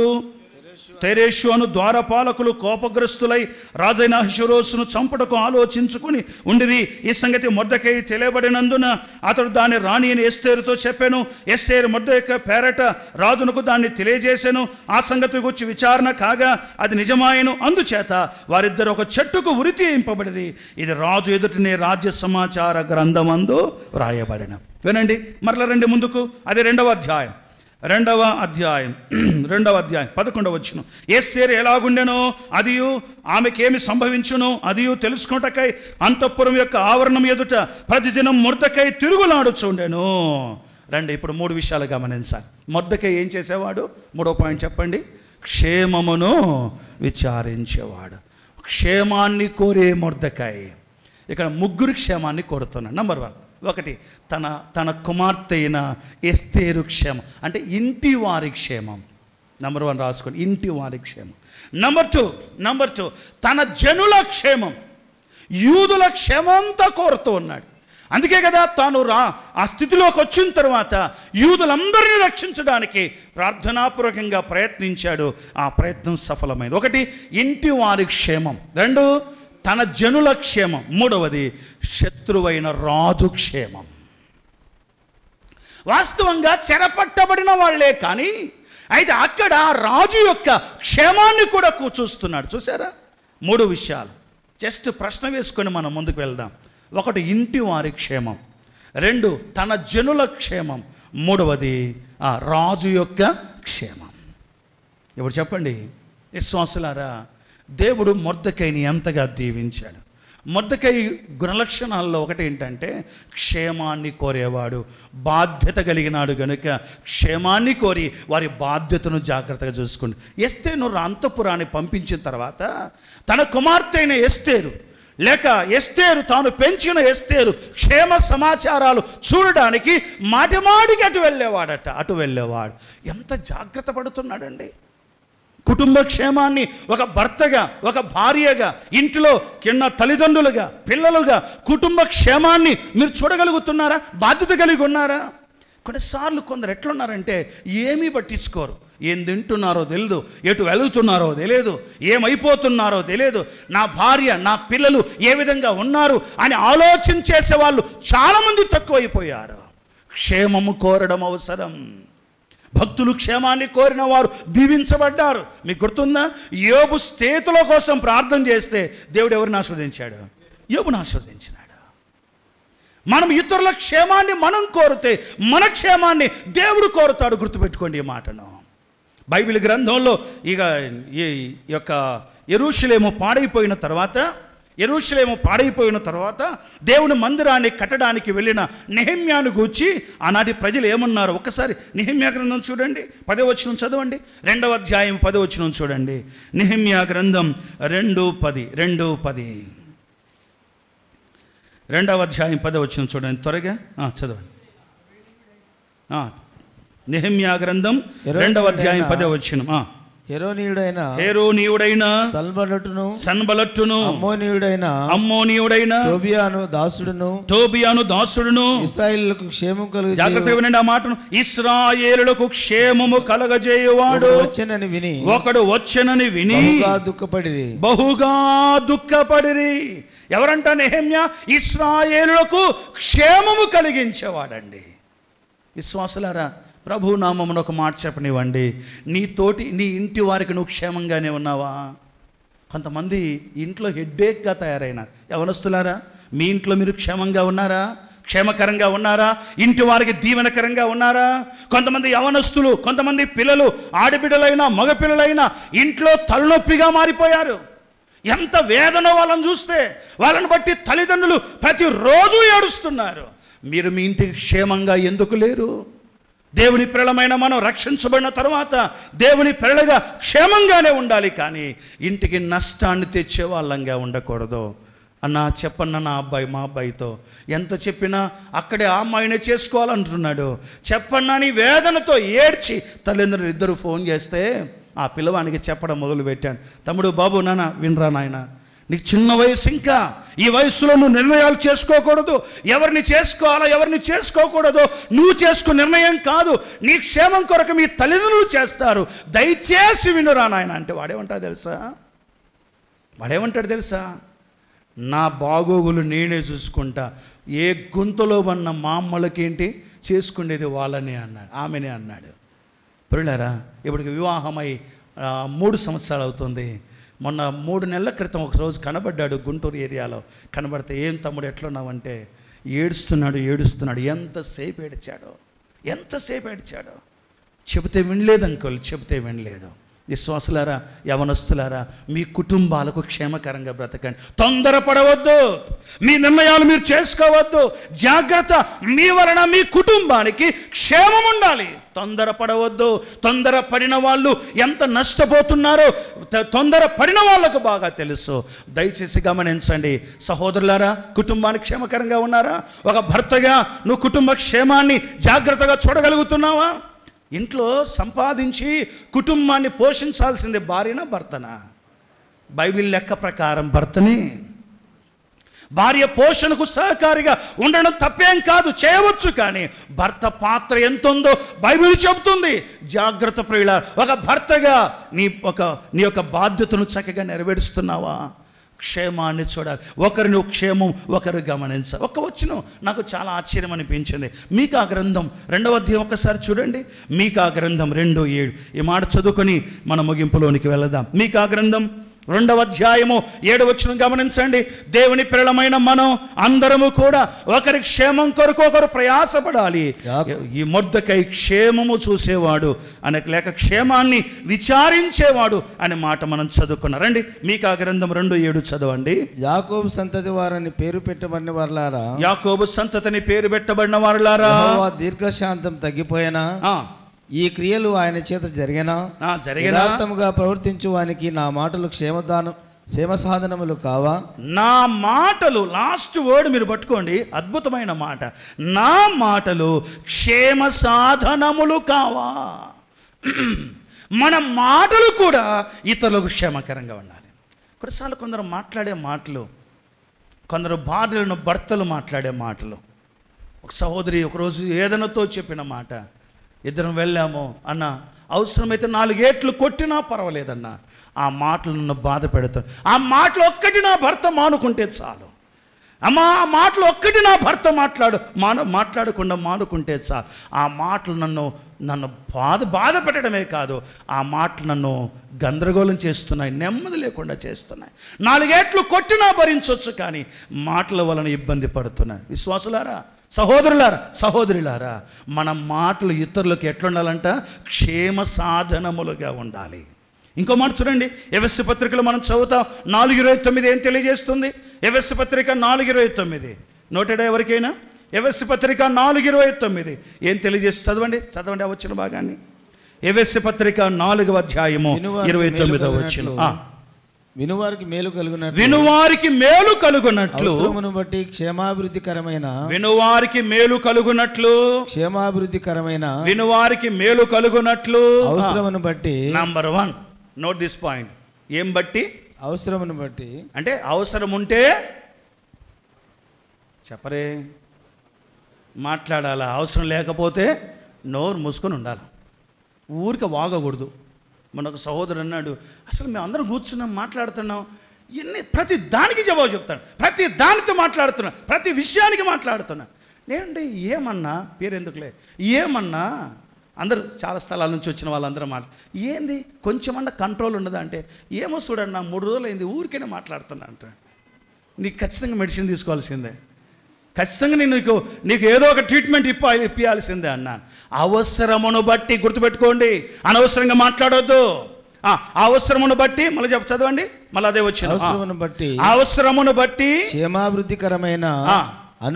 తైరేషును ద్వారపాలకులు కోపగ్రస్తులై రాజైన హిషురోసును చంపటకు ఆలోచించుకుని ఉండిరి ఈ సంగతి మొద్దకై తెలియబడినందున అతడు దాన్ని రాణి అని ఎస్తేరుతో చెప్పాను ఎస్తేరు యొక్క పేరట రాజునకు దాన్ని తెలియజేశాను ఆ సంగతి గురించి విచారణ కాగా అది నిజమాయను అందుచేత వారిద్దరు ఒక చెట్టుకు ఉరితి ఇంపబడిది ఇది రాజు ఎదుటినే రాజ్య సమాచార గ్రంథమందు వ్రాయబడిన వినండి మరల రండి ముందుకు అది రెండవ అధ్యాయం రెండవ అధ్యాయం [CLEARS THROAT] రెండవ అధ్యాయం పదకొండవ వచ్చును ఏస్తేరు ఎలాగుండెనో అదియు ఆమెకేమి సంభవించును అదియు తెలుసుకుంటకై అంతఃపురం యొక్క ఆవరణం ఎదుట ప్రతిదినం ముర్దకై తిరుగులాడుచుండెను రండి ఇప్పుడు మూడు విషయాలు గమనించాలి ముర్దకై ఏం చేసేవాడు మూడో పాయింట్ చెప్పండి క్షేమమును విచారించేవాడు క్షేమాన్ని కోరే ముర్దకాయ్ ఇక్కడ ముగ్గురు క్షేమాన్ని కోరుతున్నాడు నంబర్ వన్ ఒకటి తన తన కుమార్తె అయిన ఎస్తేరు క్షేమం అంటే ఇంటి వారి క్షేమం నెంబర్ వన్ రాసుకోండి ఇంటి వారి క్షేమం నెంబర్ టూ నెంబర్ టూ తన జనుల క్షేమం యూదుల క్షేమంతా కోరుతూ ఉన్నాడు అందుకే కదా తాను రా ఆ స్థితిలోకి వచ్చిన తర్వాత యూదులందరినీ రక్షించడానికి ప్రార్థనాపూర్వకంగా ప్రయత్నించాడు ఆ ప్రయత్నం సఫలమైంది ఒకటి ఇంటి వారి క్షేమం రెండు తన జనుల క్షేమం మూడవది శత్రువైన రాజు క్షేమం వాస్తవంగా చెరపట్టబడిన వాళ్లే కానీ అయితే అక్కడ రాజు యొక్క క్షేమాన్ని కూడా చూస్తున్నాడు చూసారా మూడు విషయాలు జస్ట్ ప్రశ్న వేసుకొని మనం ముందుకు వెళ్దాం ఒకటి ఇంటి వారి క్షేమం రెండు తన జనుల క్షేమం మూడవది ఆ రాజు యొక్క క్షేమం ఇప్పుడు చెప్పండి విశ్వాసులారా దేవుడు మొర్దకైని ఎంతగా దీవించాడు మొద్దకై గుణలక్షణాల్లో ఒకటి ఏంటంటే క్షేమాన్ని కోరేవాడు బాధ్యత కలిగినాడు గనుక క్షేమాన్ని కోరి వారి బాధ్యతను జాగ్రత్తగా చూసుకోండి ఎస్తేను రాంతపురాన్ని పంపించిన తర్వాత తన కుమార్తె అయిన ఎస్తేరు లేక ఎస్తేరు తాను పెంచిన ఎస్తేరు క్షేమ సమాచారాలు చూడడానికి మాటిమాడికి అటు వెళ్ళేవాడట అటు వెళ్ళేవాడు ఎంత జాగ్రత్త పడుతున్నాడండి కుటుంబ క్షేమాన్ని ఒక భర్తగా ఒక భార్యగా ఇంటిలో కింద తల్లిదండ్రులుగా పిల్లలుగా కుటుంబ క్షేమాన్ని మీరు చూడగలుగుతున్నారా బాధ్యత కలిగి ఉన్నారా కొన్నిసార్లు కొందరు ఎట్లున్నారంటే ఏమీ పట్టించుకోరు ఏం తింటున్నారో తెలియదు ఎటు వెళుతున్నారో తెలియదు ఏమైపోతున్నారో తెలియదు నా భార్య నా పిల్లలు ఏ విధంగా ఉన్నారు అని ఆలోచన వాళ్ళు చాలామంది తక్కువైపోయారు క్షేమము కోరడం అవసరం భక్తులు క్షేమాన్ని కోరిన వారు దీవించబడ్డారు మీకు గుర్తుందా యోబు స్థేతుల కోసం ప్రార్థన చేస్తే దేవుడు ఎవరిని ఆస్వాదించాడు యోబుని ఆస్వాదించినాడు మనం ఇతరుల క్షేమాన్ని మనం కోరితే మన క్షేమాన్ని దేవుడు కోరుతాడు గుర్తుపెట్టుకోండి ఈ మాటను బైబిల్ గ్రంథంలో ఇక ఈ యొక్క ఎరుషులేమో పాడైపోయిన తర్వాత ఎరుషులేము పాడైపోయిన తర్వాత దేవుని మందిరాన్ని కట్టడానికి వెళ్ళిన నెహమ్యాను గూర్చి ఆనాటి ప్రజలు ఏమన్నారు ఒకసారి నిహమ్యా గ్రంథం చూడండి పదవచనం చదవండి రెండవ అధ్యాయం పదవచనం చూడండి నిహమ్యా గ్రంథం రెండు పది రెండు పది రెండవ అధ్యాయం పదవచనం చూడండి త్వరగా చదవండి నిహమ్యా గ్రంథం రెండవ అధ్యాయం పదవచనం హెరోనీయుడైన హెరోనీయుడైన సల్బలటును సన్బలట్టును అమ్మోనీయుడైన అమ్మోనీయుడైన టోబియాను దాసుడును టోబియాను దాసుడును ఇస్రాయేలులకు క్షేమం కలుగు జాగ్రత్తగా వినండి ఆ మాటను ఇస్రాయేలులకు క్షేమము కలగజేయువాడు వచ్చనని విని ఒకడు వచ్చనని విని దుఃఖపడిరి బహుగా దుఃఖపడిరి ఎవరంట నెహమ్య ఇస్రాయేలులకు క్షేమము కలిగించేవాడండి విశ్వాసులారా ప్రభు నామమును ఒక మాట చెప్పనివ్వండి నీ తోటి నీ ఇంటి వారికి నువ్వు క్షేమంగానే ఉన్నావా కొంతమంది ఇంట్లో హెడ్డేక్గా తయారైనారు యవనస్తులారా మీ ఇంట్లో మీరు క్షేమంగా ఉన్నారా క్షేమకరంగా ఉన్నారా ఇంటి వారికి దీవెనకరంగా ఉన్నారా కొంతమంది యవనస్తులు కొంతమంది పిల్లలు ఆడబిడ్డలైనా మగపిల్లలైనా ఇంట్లో తలనొప్పిగా మారిపోయారు ఎంత వేదన వాళ్ళని చూస్తే వాళ్ళని బట్టి తల్లిదండ్రులు ప్రతిరోజు ఏడుస్తున్నారు మీరు మీ ఇంటికి క్షేమంగా ఎందుకు లేరు దేవుని పిల్లలమైన మనం రక్షించబడిన తర్వాత దేవుని పిల్లలుగా క్షేమంగానే ఉండాలి కానీ ఇంటికి నష్టాన్ని తెచ్చే వాళ్ళంగా ఉండకూడదు అన్న చెప్పన్న నా అబ్బాయి మా అబ్బాయితో ఎంత చెప్పినా అక్కడే ఆ అమ్మాయినే చేసుకోవాలంటున్నాడు చెప్పన్నా నీ వేదనతో ఏడ్చి తల్లిదండ్రులు ఇద్దరు ఫోన్ చేస్తే ఆ పిల్లవానికి చెప్పడం మొదలు పెట్టాను తమ్ముడు బాబు నాన్న వినరా నాయన నీకు చిన్న వయసు ఇంకా ఈ వయసులో నువ్వు నిర్ణయాలు చేసుకోకూడదు ఎవరిని చేసుకోవాలా ఎవరిని చేసుకోకూడదు నువ్వు చేసుకు నిర్ణయం కాదు నీ క్షేమం కొరకు మీ తల్లిదండ్రులు చేస్తారు దయచేసి వినురా నాయన అంటే వాడేమంటాడు తెలుసా వాడేమంటాడు తెలుసా నా బాగోగులు నేనే చూసుకుంటా ఏ గుంతలో ఉన్న మా అమ్మలకేంటి చేసుకునేది వాళ్ళనే అన్నాడు ఆమెనే అన్నాడు పిల్లరా ఇప్పటికి వివాహమై మూడు సంవత్సరాలు అవుతుంది మొన్న మూడు నెలల క్రితం ఒక రోజు కనబడ్డాడు గుంటూరు ఏరియాలో కనబడితే ఏం తమ్ముడు ఎట్లున్నావంటే ఏడుస్తున్నాడు ఏడుస్తున్నాడు ఎంతసేపు ఏడిచాడో ఎంతసేపు ఏడిచాడో చెబితే వినలేదు అంకుల్ చెబితే వినలేదు విశ్వాసులారా యవనస్తులారా మీ కుటుంబాలకు క్షేమకరంగా బ్రతకండి తొందరపడవద్దు మీ నిర్ణయాలు మీరు చేసుకోవద్దు జాగ్రత్త మీ వలన మీ కుటుంబానికి క్షేమం ఉండాలి తొందరపడవద్దు తొందరపడిన వాళ్ళు ఎంత నష్టపోతున్నారో తొందర పడిన వాళ్ళకు బాగా తెలుసు దయచేసి గమనించండి సహోదరులారా కుటుంబానికి క్షేమకరంగా ఉన్నారా ఒక భర్తగా నువ్వు కుటుంబ క్షేమాన్ని జాగ్రత్తగా చూడగలుగుతున్నావా ఇంట్లో సంపాదించి కుటుంబాన్ని పోషించాల్సింది భార్యనా భర్తనా బైబిల్ లెక్క ప్రకారం భర్తనే భార్య పోషణకు సహకారిగా ఉండడం తప్పేం కాదు చేయవచ్చు కానీ భర్త పాత్ర ఎంత ఉందో బైబిల్ చెబుతుంది జాగ్రత్త ప్రియుల ఒక భర్తగా నీ ఒక నీ యొక్క బాధ్యతను చక్కగా నెరవేరుస్తున్నావా క్షేమాన్ని చూడాలి ఒకరిని నువ్వు క్షేమం ఒకరు గమనించాలి ఒక వచ్చిన నాకు చాలా ఆశ్చర్యం అనిపించింది మీకు ఆ గ్రంథం రెండవ అధ్యాయం ఒకసారి చూడండి మీకు ఆ గ్రంథం రెండు ఏడు ఈ మాట చదువుకొని మన ముగింపులోనికి వెళదాం మీకు ఆ గ్రంథం రెండవ అధ్యాయము ఏడు వచ్చిన గమనించండి దేవుని పిరళమైన మనం అందరము కూడా ఒకరి క్షేమం కొరకు ఒకరు ప్రయాసపడాలి ఈ మొద్దకై క్షేమము చూసేవాడు అనే లేక క్షేమాన్ని విచారించేవాడు అనే మాట మనం చదువుకున్నాం రండి మీకు ఆ గ్రంథం రెండు ఏడు చదవండి యాకోబు సంతతి వారిని పేరు పెట్టబడిన వారులారా యాకోబు సంతతిని పేరు పెట్టబడిన వారులారా దీర్ఘశాంతం తగ్గిపోయినా ఈ క్రియలు ఆయన చేత జరిగిన జరిగినగా ప్రవర్తించు వానికి నా మాటలు క్షేమదానం క్షేమ సాధనములు కావా నా మాటలు లాస్ట్ వర్డ్ మీరు పట్టుకోండి అద్భుతమైన మాట నా మాటలు క్షేమ సాధనములు కావా మన మాటలు కూడా ఇతరులకు క్షేమకరంగా ఉండాలి కొన్నిసార్లు కొందరు మాట్లాడే మాటలు కొందరు భార్యలను భర్తలు మాట్లాడే మాటలు ఒక సహోదరి ఒకరోజు ఏదనతో చెప్పిన మాట ఇద్దరం వెళ్ళాము అన్న అవసరమైతే నాలుగేట్లు కొట్టినా పర్వాలేదన్న ఆ మాటలు నన్ను బాధ పెడతాను ఆ మాటలు ఒక్కటి నా భర్త మానుకుంటే చాలు అమ్మా ఆ మాటలు ఒక్కటి నా భర్త మాట్లాడు మాన మాట్లాడకుండా మానుకుంటే చాలు ఆ మాటలు నన్ను నన్ను బాధ బాధ పెట్టడమే కాదు ఆ మాటలు నన్ను గందరగోళం చేస్తున్నాయి నెమ్మది లేకుండా చేస్తున్నాయి నాలుగేట్లు కొట్టినా భరించవచ్చు కానీ మాటల వలన ఇబ్బంది పడుతున్నాయి విశ్వాసులారా సహోదరులారా సహోదరులారా మన మాటలు ఇతరులకు ఎట్లుండాలంట క్షేమ సాధనములుగా ఉండాలి ఇంకో మాట చూడండి ఎవస్సు పత్రికలు మనం చదువుతాం నాలుగు ఇరవై తొమ్మిది ఏం తెలియజేస్తుంది ఎవస్సు పత్రిక నాలుగు ఇరవై తొమ్మిది నోటెడ్ ఎవరికైనా ఎవస్సు పత్రిక నాలుగు ఇరవై తొమ్మిది ఏం తెలియజేసి చదవండి చదవండి వచ్చిన భాగాన్ని ఎవస్సు పత్రిక నాలుగవ అధ్యాయము ఇరవై తొమ్మిది వచ్చిన వినువారికి మేలు కలుగునట్లు వినువారికి మేలు కలుగునట్లు అవసరమును బట్టి క్షేమాభివృద్ధికరమైన వినువారికి మేలు కలుగునట్లు క్షేమాభివృద్ధికరమైన వినువారికి మేలు కలుగునట్లు అవసరమును బట్టి number one note this point ఏం బట్టి అవసరమును బట్టి అంటే అవసరం ఉంటే చెప్పరే మాట్లాడాలా అవసరం లేకపోతే నోరు మూసుకొని ఉండాలి ఊరికి వాగకూడదు మన ఒక సహోదరు అన్నాడు అసలు మేము అందరం కూర్చున్నాం మాట్లాడుతున్నాం ఎన్ని ప్రతి దానికి జవాబు చెప్తాను ప్రతి దానితో మాట్లాడుతున్నా ప్రతి విషయానికి మాట్లాడుతున్నా నేనండి ఏమన్నా పేరెందుకులే ఏమన్నా అందరూ చాలా స్థలాల నుంచి వచ్చిన వాళ్ళందరూ మాట ఏంది కొంచెమన్నా కంట్రోల్ ఉండదా అంటే ఏమో చూడన్నా మూడు రోజులు అయింది ఊరికైనా మాట్లాడుతున్నా అంట నీకు ఖచ్చితంగా మెడిసిన్ తీసుకోవాల్సిందే ఖచ్చితంగా నేను నీకు నీకు ఏదో ఒక ట్రీట్మెంట్ ఇప్ప ఇప్పించాల్సిందే అన్నాను అవసరమును బట్టి గుర్తుపెట్టుకోండి అనవసరంగా మాట్లాడొద్దు అవసరమును బట్టి మళ్ళీ చెప్ప చదవండి మళ్ళీ అదే వచ్చింది అవసరమును బట్టి అవసరమును బట్టి క్షేమాభివృద్ధికరమైన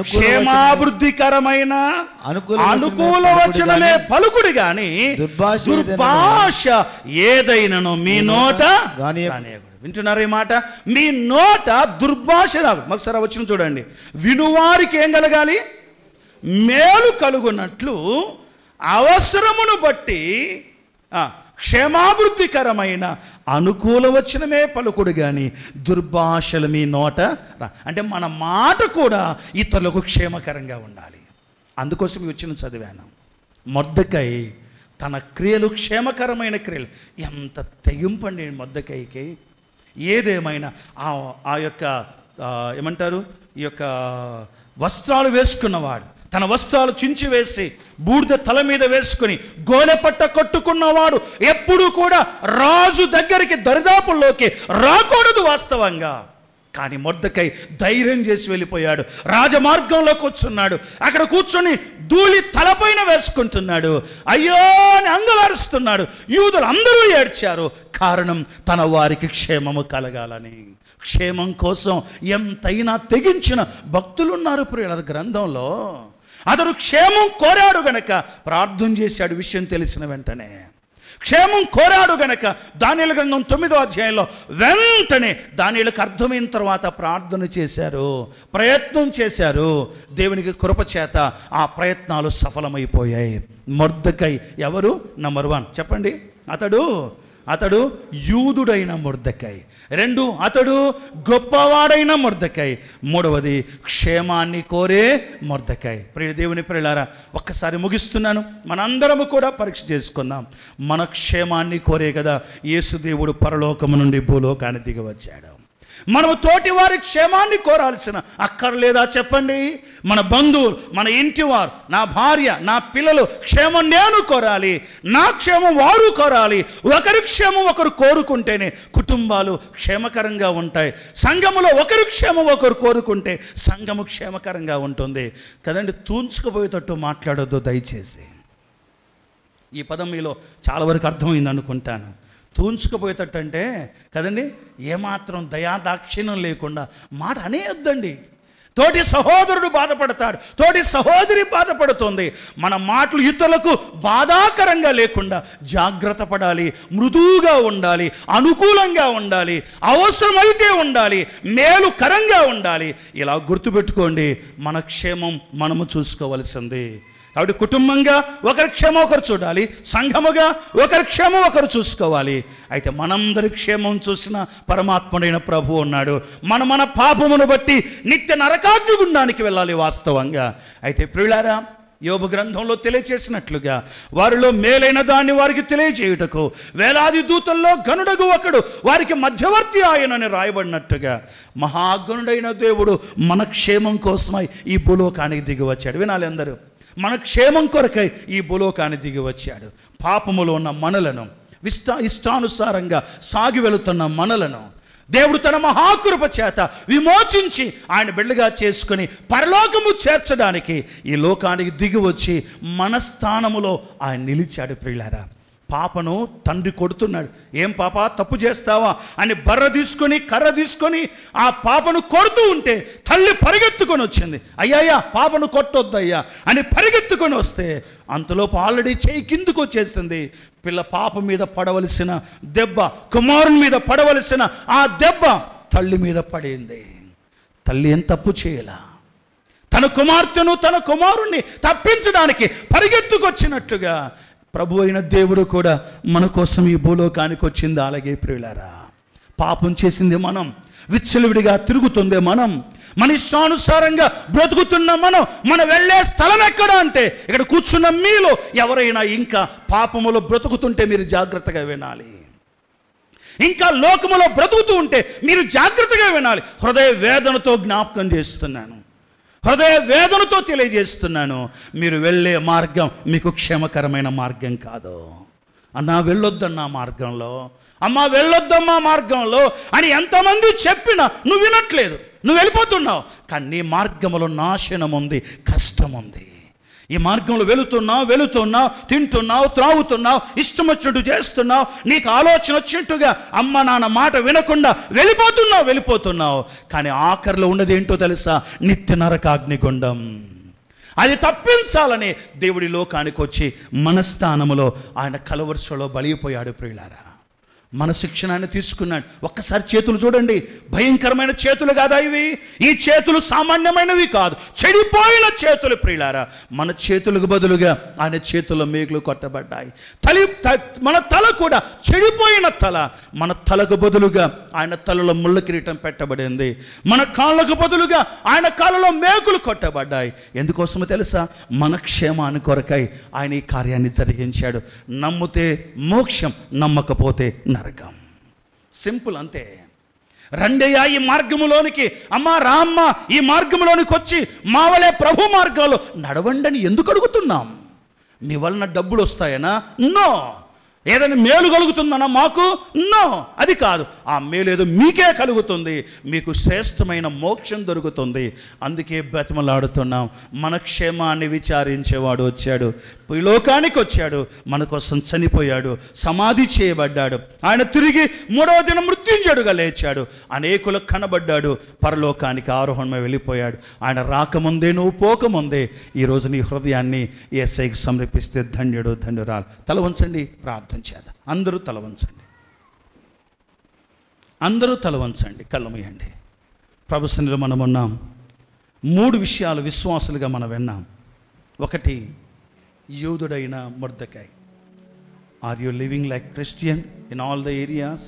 క్షేమాభివృద్ధికరమైన అనుకూల వచనమే పలుకుడు గాని దుర్భాష ఏదైనాను మీ నోట వింటున్నారు ఈ మాట మీ నోట దుర్భాష రాదు మాకు వచ్చిన చూడండి వినువారికి ఏం కలగాలి మేలు కలుగునట్లు అవసరమును బట్టి క్షేమాభివృద్ధికరమైన అనుకూల వచనమే పలుకుడు కానీ దుర్భాషలు మీ నోట అంటే మన మాట కూడా ఇతరులకు క్షేమకరంగా ఉండాలి అందుకోసం వచ్చిన చదివాను మొద్దకై తన క్రియలు క్షేమకరమైన క్రియలు ఎంత తెగింపండి మొద్దకైకి ఏదేమైనా ఆ యొక్క ఏమంటారు ఈ యొక్క వస్త్రాలు వేసుకున్నవాడు తన వస్త్రాలు చించి వేసి బూడిద తల మీద వేసుకుని గోనెపట్ట కట్టుకున్నవాడు ఎప్పుడూ కూడా రాజు దగ్గరికి దరిదాపుల్లోకి రాకూడదు వాస్తవంగా కానీ మొద్దకై ధైర్యం చేసి వెళ్ళిపోయాడు రాజమార్గంలో కూర్చున్నాడు అక్కడ కూర్చొని ధూళి తలపైన వేసుకుంటున్నాడు అయ్యో అని అంగలారుస్తున్నాడు యూదులు అందరూ ఏడ్చారు కారణం తన వారికి క్షేమము కలగాలని క్షేమం కోసం ఎంతైనా తెగించిన భక్తులున్నారు ప్రియుల గ్రంథంలో అతడు క్షేమం కోరాడు గనక ప్రార్థన చేశాడు విషయం తెలిసిన వెంటనే క్షేమం కోరాడు గనక దానిల గ్రంథం తొమ్మిదో అధ్యాయంలో వెంటనే దానిలకు అర్థమైన తర్వాత ప్రార్థన చేశారు ప్రయత్నం చేశారు దేవునికి కృపచేత ఆ ప్రయత్నాలు సఫలమైపోయాయి మొర్దకై ఎవరు నంబర్ వన్ చెప్పండి అతడు అతడు యూదుడైన మొర్దకాయ్ రెండు అతడు గొప్పవాడైన మొర్దకాయ్ మూడవది క్షేమాన్ని కోరే మొర్దకాయ్ ప్రియ దేవుని ప్రియులారా ఒక్కసారి ముగిస్తున్నాను మనందరము కూడా పరీక్ష చేసుకుందాం మన క్షేమాన్ని కోరే కదా యేసుదేవుడు పరలోకము నుండి భూలోకాన్ని దిగవచ్చాడు మనము తోటివారి క్షేమాన్ని కోరాల్సిన అక్కర్లేదా చెప్పండి మన బంధువులు మన ఇంటివారు నా భార్య నా పిల్లలు క్షేమం నేను కోరాలి నా క్షేమం వారు కోరాలి ఒకరి క్షేమం ఒకరు కోరుకుంటేనే కుటుంబాలు క్షేమకరంగా ఉంటాయి సంఘములో ఒకరి క్షేమం ఒకరు కోరుకుంటే సంఘము క్షేమకరంగా ఉంటుంది కదండి తూంచుకుపోయేటట్టు మాట్లాడొద్దు దయచేసి ఈ పదం మీలో చాలా వరకు అర్థమైంది అనుకుంటాను తూంచుకుపోయేటట్టంటే అంటే కదండి ఏమాత్రం దయాదాక్షిణ్యం లేకుండా మాట అనేయొద్దండి తోటి సహోదరుడు బాధపడతాడు తోటి సహోదరి బాధపడుతుంది మన మాటలు ఇతరులకు బాధాకరంగా లేకుండా జాగ్రత్త పడాలి మృదువుగా ఉండాలి అనుకూలంగా ఉండాలి అవసరమైతే ఉండాలి మేలుకరంగా ఉండాలి ఇలా గుర్తుపెట్టుకోండి మన క్షేమం మనము చూసుకోవలసిందే కాబట్టి కుటుంబంగా ఒకరి క్షేమం ఒకరు చూడాలి సంఘముగా ఒకరి క్షేమం ఒకరు చూసుకోవాలి అయితే మనందరి క్షేమం చూసిన పరమాత్ముడైన ప్రభు ఉన్నాడు మన మన పాపమును బట్టి నిత్య నరకాగ్నిగుండానికి వెళ్ళాలి వాస్తవంగా అయితే ప్రియులారా యోగ గ్రంథంలో తెలియచేసినట్లుగా వారిలో మేలైన దాన్ని వారికి తెలియజేయుటకు వేలాది దూతల్లో గనుడగు ఒకడు వారికి మధ్యవర్తి ఆయనని రాయబడినట్టుగా మహాగనుడైన దేవుడు మన క్షేమం కోసమై ఈ భూలోకానికి దిగివచ్చాడు వినాలి అందరూ మన క్షేమం కొరకై ఈ భూలోకాన్ని దిగి వచ్చాడు పాపములో ఉన్న మనలను విష్టా ఇష్టానుసారంగా సాగి వెళుతున్న మనలను దేవుడు తన మహాకృప చేత విమోచించి ఆయన బిడ్డగా చేసుకుని పరలోకము చేర్చడానికి ఈ లోకానికి దిగి వచ్చి మన స్థానములో ఆయన నిలిచాడు ప్రియులారా పాపను తండ్రి కొడుతున్నాడు ఏం పాప తప్పు చేస్తావా అని బర్ర తీసుకొని కర్ర తీసుకొని ఆ పాపను కొడుతూ ఉంటే తల్లి పరిగెత్తుకొని వచ్చింది అయ్యా పాపను కొట్టొద్దయ్యా అని పరిగెత్తుకొని వస్తే అంతలోపు ఆల్రెడీ చేయి కిందుకు వచ్చేసింది పిల్ల పాప మీద పడవలసిన దెబ్బ కుమారుని మీద పడవలసిన ఆ దెబ్బ తల్లి మీద పడింది తల్లి ఏం తప్పు చేయలా తన కుమార్తెను తన కుమారుణ్ణి తప్పించడానికి పరిగెత్తుకొచ్చినట్టుగా ప్రభు అయిన దేవుడు కూడా మన కోసం ఈ భూలోకానికి వచ్చింది అలాగే ప్రియులారా పాపం చేసింది మనం విచ్చలవిడిగా తిరుగుతుంది మనం మన ఇష్టానుసారంగా బ్రతుకుతున్న మనం మన వెళ్ళే స్థలం ఎక్కడ అంటే ఇక్కడ కూర్చున్న మీలో ఎవరైనా ఇంకా పాపములో బ్రతుకుతుంటే మీరు జాగ్రత్తగా వినాలి ఇంకా లోకములో బ్రతుకుతూ ఉంటే మీరు జాగ్రత్తగా వినాలి హృదయ వేదనతో జ్ఞాపకం చేస్తున్నాను హృదయ వేదనతో తెలియజేస్తున్నాను మీరు వెళ్ళే మార్గం మీకు క్షేమకరమైన మార్గం కాదు అన్నా వెళ్ళొద్దన్నా మార్గంలో అమ్మ వెళ్ళొద్దమ్మా మార్గంలో అని ఎంతమంది చెప్పినా నువ్వు వినట్లేదు నువ్వు వెళ్ళిపోతున్నావు కానీ నీ మార్గంలో నాశనం ఉంది కష్టం ఉంది ఈ మార్గంలో వెళుతున్నావు వెళుతున్నావు తింటున్నావు త్రాగుతున్నావు ఇష్టం వచ్చినట్టు చేస్తున్నావు నీకు ఆలోచన వచ్చినట్టుగా అమ్మ నాన్న మాట వినకుండా వెళ్ళిపోతున్నావు వెళ్ళిపోతున్నావు కానీ ఆఖరిలో ఉన్నది ఏంటో తెలుసా నిత్య నరకాగ్నిగుండం అది తప్పించాలని దేవుడి లోకానికి వచ్చి మనస్థానములో ఆయన కలవరుసలో బలిగిపోయాడు ప్రియులారా మన శిక్షణాన్ని తీసుకున్నాడు ఒక్కసారి చేతులు చూడండి భయంకరమైన చేతులు కాదా ఇవి ఈ చేతులు సామాన్యమైనవి కాదు చెడిపోయిన చేతులు ప్రియులారా మన చేతులకు బదులుగా ఆయన చేతుల మేకులు కొట్టబడ్డాయి తలి మన తల కూడా చెడిపోయిన తల మన తలకు బదులుగా ఆయన తలలో ముళ్ళ కిరీటం పెట్టబడింది మన కాళ్ళకు బదులుగా ఆయన కాళ్ళలో మేకులు కొట్టబడ్డాయి ఎందుకోసమో తెలుసా మన క్షేమాన్ని కొరకై ఆయన ఈ కార్యాన్ని జరిగించాడు నమ్మితే మోక్షం నమ్మకపోతే నరకం సింపుల్ అంతే రండయ్యా ఈ మార్గములోనికి అమ్మ రామ్మ ఈ మార్గంలోనికి వచ్చి మావలే ప్రభు మార్గాలు నడవండని ఎందుకు అడుగుతున్నాం నీ వలన డబ్బులు వస్తాయనా నో ఏదైనా మేలు కలుగుతుందన్నా మాకు నో అది కాదు ఆ మేలు ఏదో మీకే కలుగుతుంది మీకు శ్రేష్టమైన మోక్షం దొరుకుతుంది అందుకే బ్రతిమలాడుతున్నాం మన క్షేమాన్ని విచారించేవాడు వచ్చాడు ఈ లోకానికి వచ్చాడు మన కోసం చనిపోయాడు సమాధి చేయబడ్డాడు ఆయన తిరిగి మూడవ దిన మృత్యుంజడుగా లేచాడు అనేకులకు కనబడ్డాడు పరలోకానికి ఆరోహణమై వెళ్ళిపోయాడు ఆయన రాకముందే నువ్వు పోకముందే ఈరోజు నీ హృదయాన్ని ఏసైకి సమర్పిస్తే ధన్యుడు ధన్యురాలు తల వంచండి ప్రార్థన చేద్దాం అందరూ తల వంచండి అందరూ తల వంచండి కళ్ళమయండి ప్రభుత్వంలో మనం ఉన్నాం మూడు విషయాలు విశ్వాసులుగా మనం విన్నాం ఒకటి యూదుడైన Mordecai are you living like Christian in all the areas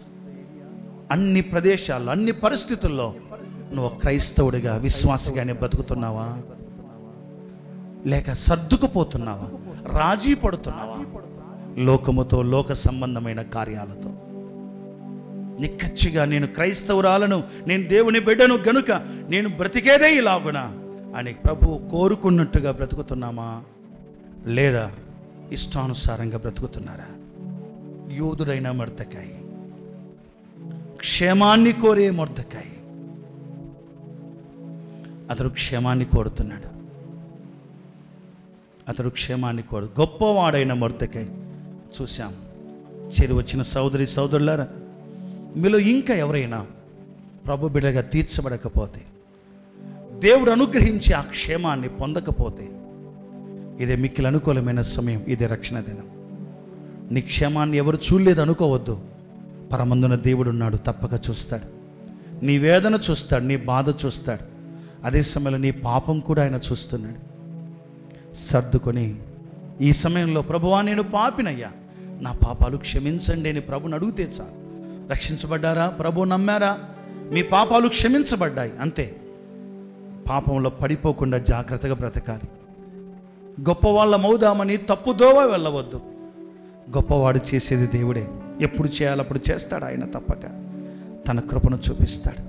అన్ని ప్రదేశాల్లో అన్ని పరిస్థితుల్లో నువ్వు క్రైస్తవుడిగా విశ్వాసిగానే బతుకుతున్నావా లేక సర్దుకుపోతున్నావా రాజీ పడుతున్నావా లోకముతో లోక సంబంధమైన కార్యాలతో నిక్కచ్చిగా నేను క్రైస్తవురాలను నేను దేవుని బిడ్డను గనుక నేను బ్రతికేదే ఇలాగునా అని ప్రభు కోరుకున్నట్టుగా బ్రతుకుతున్నామా లేదా ఇష్టానుసారంగా బ్రతుకుతున్నారా యోధుడైన మర్దకాయి క్షేమాన్ని కోరే మర్దకాయి అతడు క్షేమాన్ని కోరుతున్నాడు అతడు క్షేమాన్ని కోరు గొప్పవాడైన మొర్దకాయి చూశాం చేరి వచ్చిన సోదరి సోదరులారా మీలో ఇంకా ఎవరైనా ప్రభు బిడ్డగా తీర్చబడకపోతే దేవుడు అనుగ్రహించి ఆ క్షేమాన్ని పొందకపోతే ఇదే మిక్కిలి అనుకూలమైన సమయం ఇదే రక్షణ దినం నీ క్షేమాన్ని ఎవరు చూడలేదు అనుకోవద్దు పరమందున దేవుడున్నాడు తప్పక చూస్తాడు నీ వేదన చూస్తాడు నీ బాధ చూస్తాడు అదే సమయంలో నీ పాపం కూడా ఆయన చూస్తున్నాడు సర్దుకొని ఈ సమయంలో ప్రభువా నేను పాపినయ్యా నా పాపాలు క్షమించండి అని ప్రభుని అడిగితే చాలు రక్షించబడ్డారా ప్రభు నమ్మారా మీ పాపాలు క్షమించబడ్డాయి అంతే పాపంలో పడిపోకుండా జాగ్రత్తగా బ్రతకాలి గొప్పవాళ్ళం అవుదామని తప్పుదోవ వెళ్ళవద్దు గొప్పవాడు చేసేది దేవుడే ఎప్పుడు చేయాలప్పుడు చేస్తాడు ఆయన తప్పక తన కృపను చూపిస్తాడు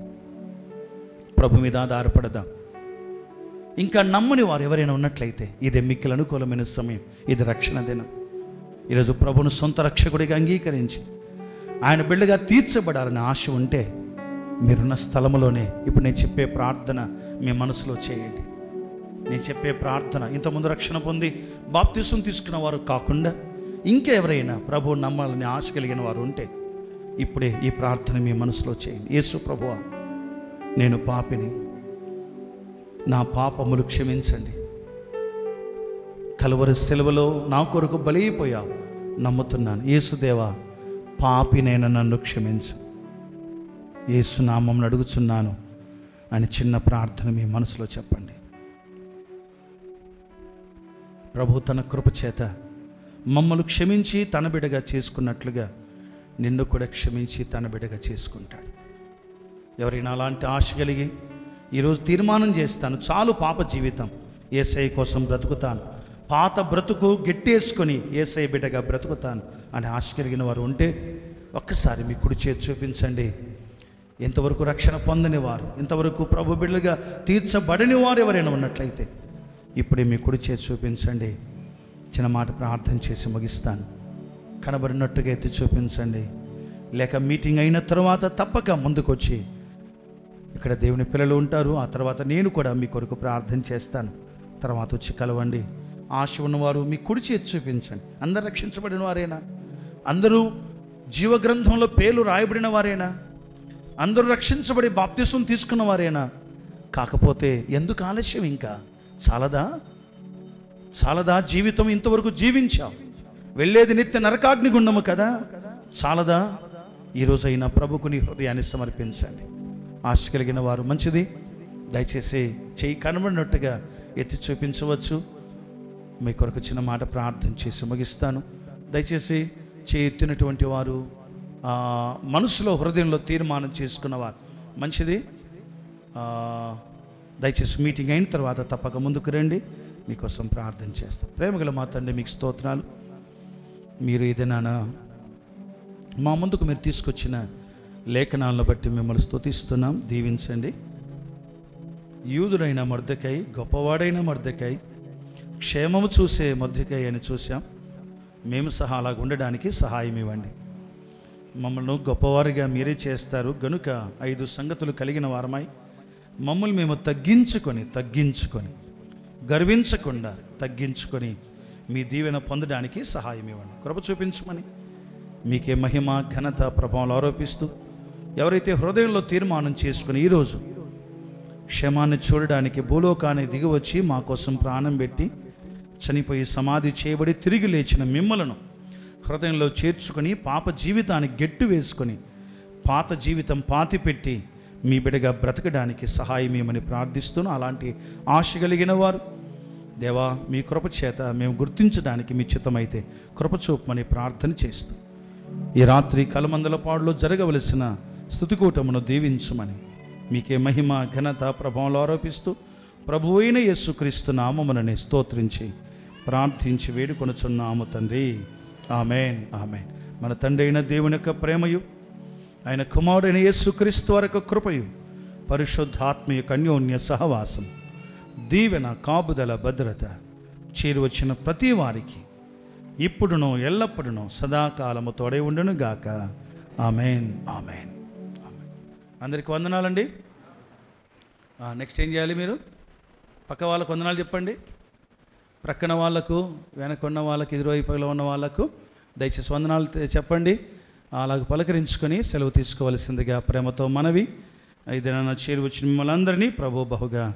ప్రభు మీద ఆధారపడదాం ఇంకా నమ్మని వారు ఎవరైనా ఉన్నట్లయితే ఇది మిక్కిల అనుకూలమైన సమయం ఇది రక్షణ దినం ఈరోజు ప్రభును సొంత రక్షకుడిగా అంగీకరించి ఆయన బిడ్డగా తీర్చబడాలని ఆశ ఉంటే మీరున్న స్థలంలోనే ఇప్పుడు నేను చెప్పే ప్రార్థన మీ మనసులో చేయండి నేను చెప్పే ప్రార్థన ఇంతకుముందు రక్షణ పొంది బాప్తిసం తీసుకున్న వారు కాకుండా ఇంకా ఎవరైనా ప్రభు నమ్మాలని ఆశ కలిగిన వారు ఉంటే ఇప్పుడే ఈ ప్రార్థన మీ మనసులో చేయండి యేసు ప్రభు నేను పాపిని నా పాపములు క్షమించండి కలువరి సెలవులో నా కొరకు బలైపోయావు నమ్ముతున్నాను యేసుదేవా పాపి నేను నన్ను క్షమించు నామం అడుగుచున్నాను అని చిన్న ప్రార్థన మీ మనసులో చెప్పండి ప్రభు తన కృప చేత మమ్మల్ని క్షమించి తన బిడగా చేసుకున్నట్లుగా నిన్ను కూడా క్షమించి తన బిడగా చేసుకుంటాడు ఎవరైనా అలాంటి ఆశ కలిగి ఈరోజు తీర్మానం చేస్తాను చాలు పాప జీవితం ఏసఐ కోసం బ్రతుకుతాను పాత బ్రతుకు గెట్టేసుకొని ఏసఐ బిడ్డగా బ్రతుకుతాను అని ఆశ కలిగిన వారు ఉంటే ఒక్కసారి మీ కుడి చేతి చూపించండి ఇంతవరకు రక్షణ పొందని వారు ఇంతవరకు ప్రభు బిడ్డలుగా తీర్చబడని వారు ఎవరైనా ఉన్నట్లయితే ఇప్పుడే మీ కుడి చేతి చూపించండి చిన్న మాట ప్రార్థన చేసి ముగిస్తాను కనబడినట్టుగా ఎత్తి చూపించండి లేక మీటింగ్ అయిన తర్వాత తప్పక ముందుకొచ్చి ఇక్కడ దేవుని పిల్లలు ఉంటారు ఆ తర్వాత నేను కూడా మీ కొరకు ప్రార్థన చేస్తాను తర్వాత వచ్చి కలవండి ఆశ ఉన్నవారు మీ కుడి చేతి చూపించండి అందరు రక్షించబడిన వారేనా అందరూ జీవగ్రంథంలో పేర్లు రాయబడిన వారేనా అందరూ రక్షించబడి బాప్తిసం తీసుకున్న వారేనా కాకపోతే ఎందుకు ఆలస్యం ఇంకా చాలదా చాలదా జీవితం ఇంతవరకు జీవించాం వెళ్ళేది నిత్య నరకాగ్నిగుండము కదా చాలదా ఈరోజైనా ప్రభుకు నీ హృదయాన్ని సమర్పించండి ఆశ కలిగిన వారు మంచిది దయచేసి చేయి కనబడినట్టుగా ఎత్తి చూపించవచ్చు మీ కొరకు చిన్న మాట ప్రార్థన చేసి ముగిస్తాను దయచేసి చేయి ఎత్తినటువంటి వారు మనసులో హృదయంలో తీర్మానం చేసుకున్నవారు మంచిది దయచేసి మీటింగ్ అయిన తర్వాత తప్పక ముందుకు రండి మీకోసం ప్రార్థన చేస్తాం ప్రేమగల మాతండి మీకు స్తోత్రాలు మీరు ఏదైనా మా ముందుకు మీరు తీసుకొచ్చిన లేఖనాలను బట్టి మిమ్మల్ని స్తుతిస్తున్నాం దీవించండి యూదుడైన మర్దకై గొప్పవాడైన మర్దకై క్షేమము చూసే మర్దకాయ అని చూసాం మేము సహా అలాగ ఉండడానికి సహాయం ఇవ్వండి మమ్మల్ని గొప్పవారిగా మీరే చేస్తారు గనుక ఐదు సంగతులు కలిగిన వారమై మమ్మల్ని మేము తగ్గించుకొని తగ్గించుకొని గర్వించకుండా తగ్గించుకొని మీ దీవెన పొందడానికి సహాయం ఇవ్వండి కృప చూపించమని మీకే మహిమ ఘనత ప్రభావం ఆరోపిస్తూ ఎవరైతే హృదయంలో తీర్మానం చేసుకుని ఈరోజు క్షమాన్ని చూడడానికి భూలోకాన్ని దిగివచ్చి మా కోసం ప్రాణం పెట్టి చనిపోయి సమాధి చేయబడి తిరిగి లేచిన మిమ్మలను హృదయంలో చేర్చుకొని పాప జీవితాన్ని గెట్టు వేసుకొని పాత జీవితం పాతిపెట్టి మీ బిడగా బ్రతకడానికి సహాయం ఏమని ప్రార్థిస్తూను అలాంటి ఆశ కలిగిన వారు దేవా మీ కృప చేత మేము గుర్తించడానికి మీ చిత్తమైతే కృపచూపమని ప్రార్థన చేస్తూ ఈ రాత్రి కలమందల పాడులో జరగవలసిన స్థుతికూటమును దీవించమని మీకే మహిమ ఘనత ప్రభావంలో ఆరోపిస్తూ ప్రభు అయిన యేసుక్రీస్తు నామమునని స్తోత్రించి ప్రార్థించి వేడుకొనుచున్నాము తండ్రి ఆమెన్ ఆమెన్ మన తండ్రి అయిన దేవుని యొక్క ప్రేమయు ఆయన కుమారుడైన యేసుక్రీస్తు వరకు కృపయు పరిశుద్ధాత్మీయ కన్యోన్య సహవాసం దీవెన కాపుదల భద్రత చేరువచ్చిన ప్రతి వారికి ఇప్పుడునో ఎల్లప్పుడునో సదాకాలము తోడే ఉండును గాక ఆమెన్ ఆమెన్ అందరికి వందనాలండి నెక్స్ట్ ఏం చేయాలి మీరు పక్క వాళ్ళకు వందనాలు చెప్పండి ప్రక్కన వాళ్ళకు ఉన్న వాళ్ళకు ఎదురువైపులో ఉన్న వాళ్ళకు దయచేసి వందనాలు చెప్పండి అలాగ పలకరించుకొని సెలవు తీసుకోవలసిందిగా ప్రేమతో మనవి ఇదే నా చేరువచ్చిన మిమ్మల్ని అందరినీ ప్రభు బహుగా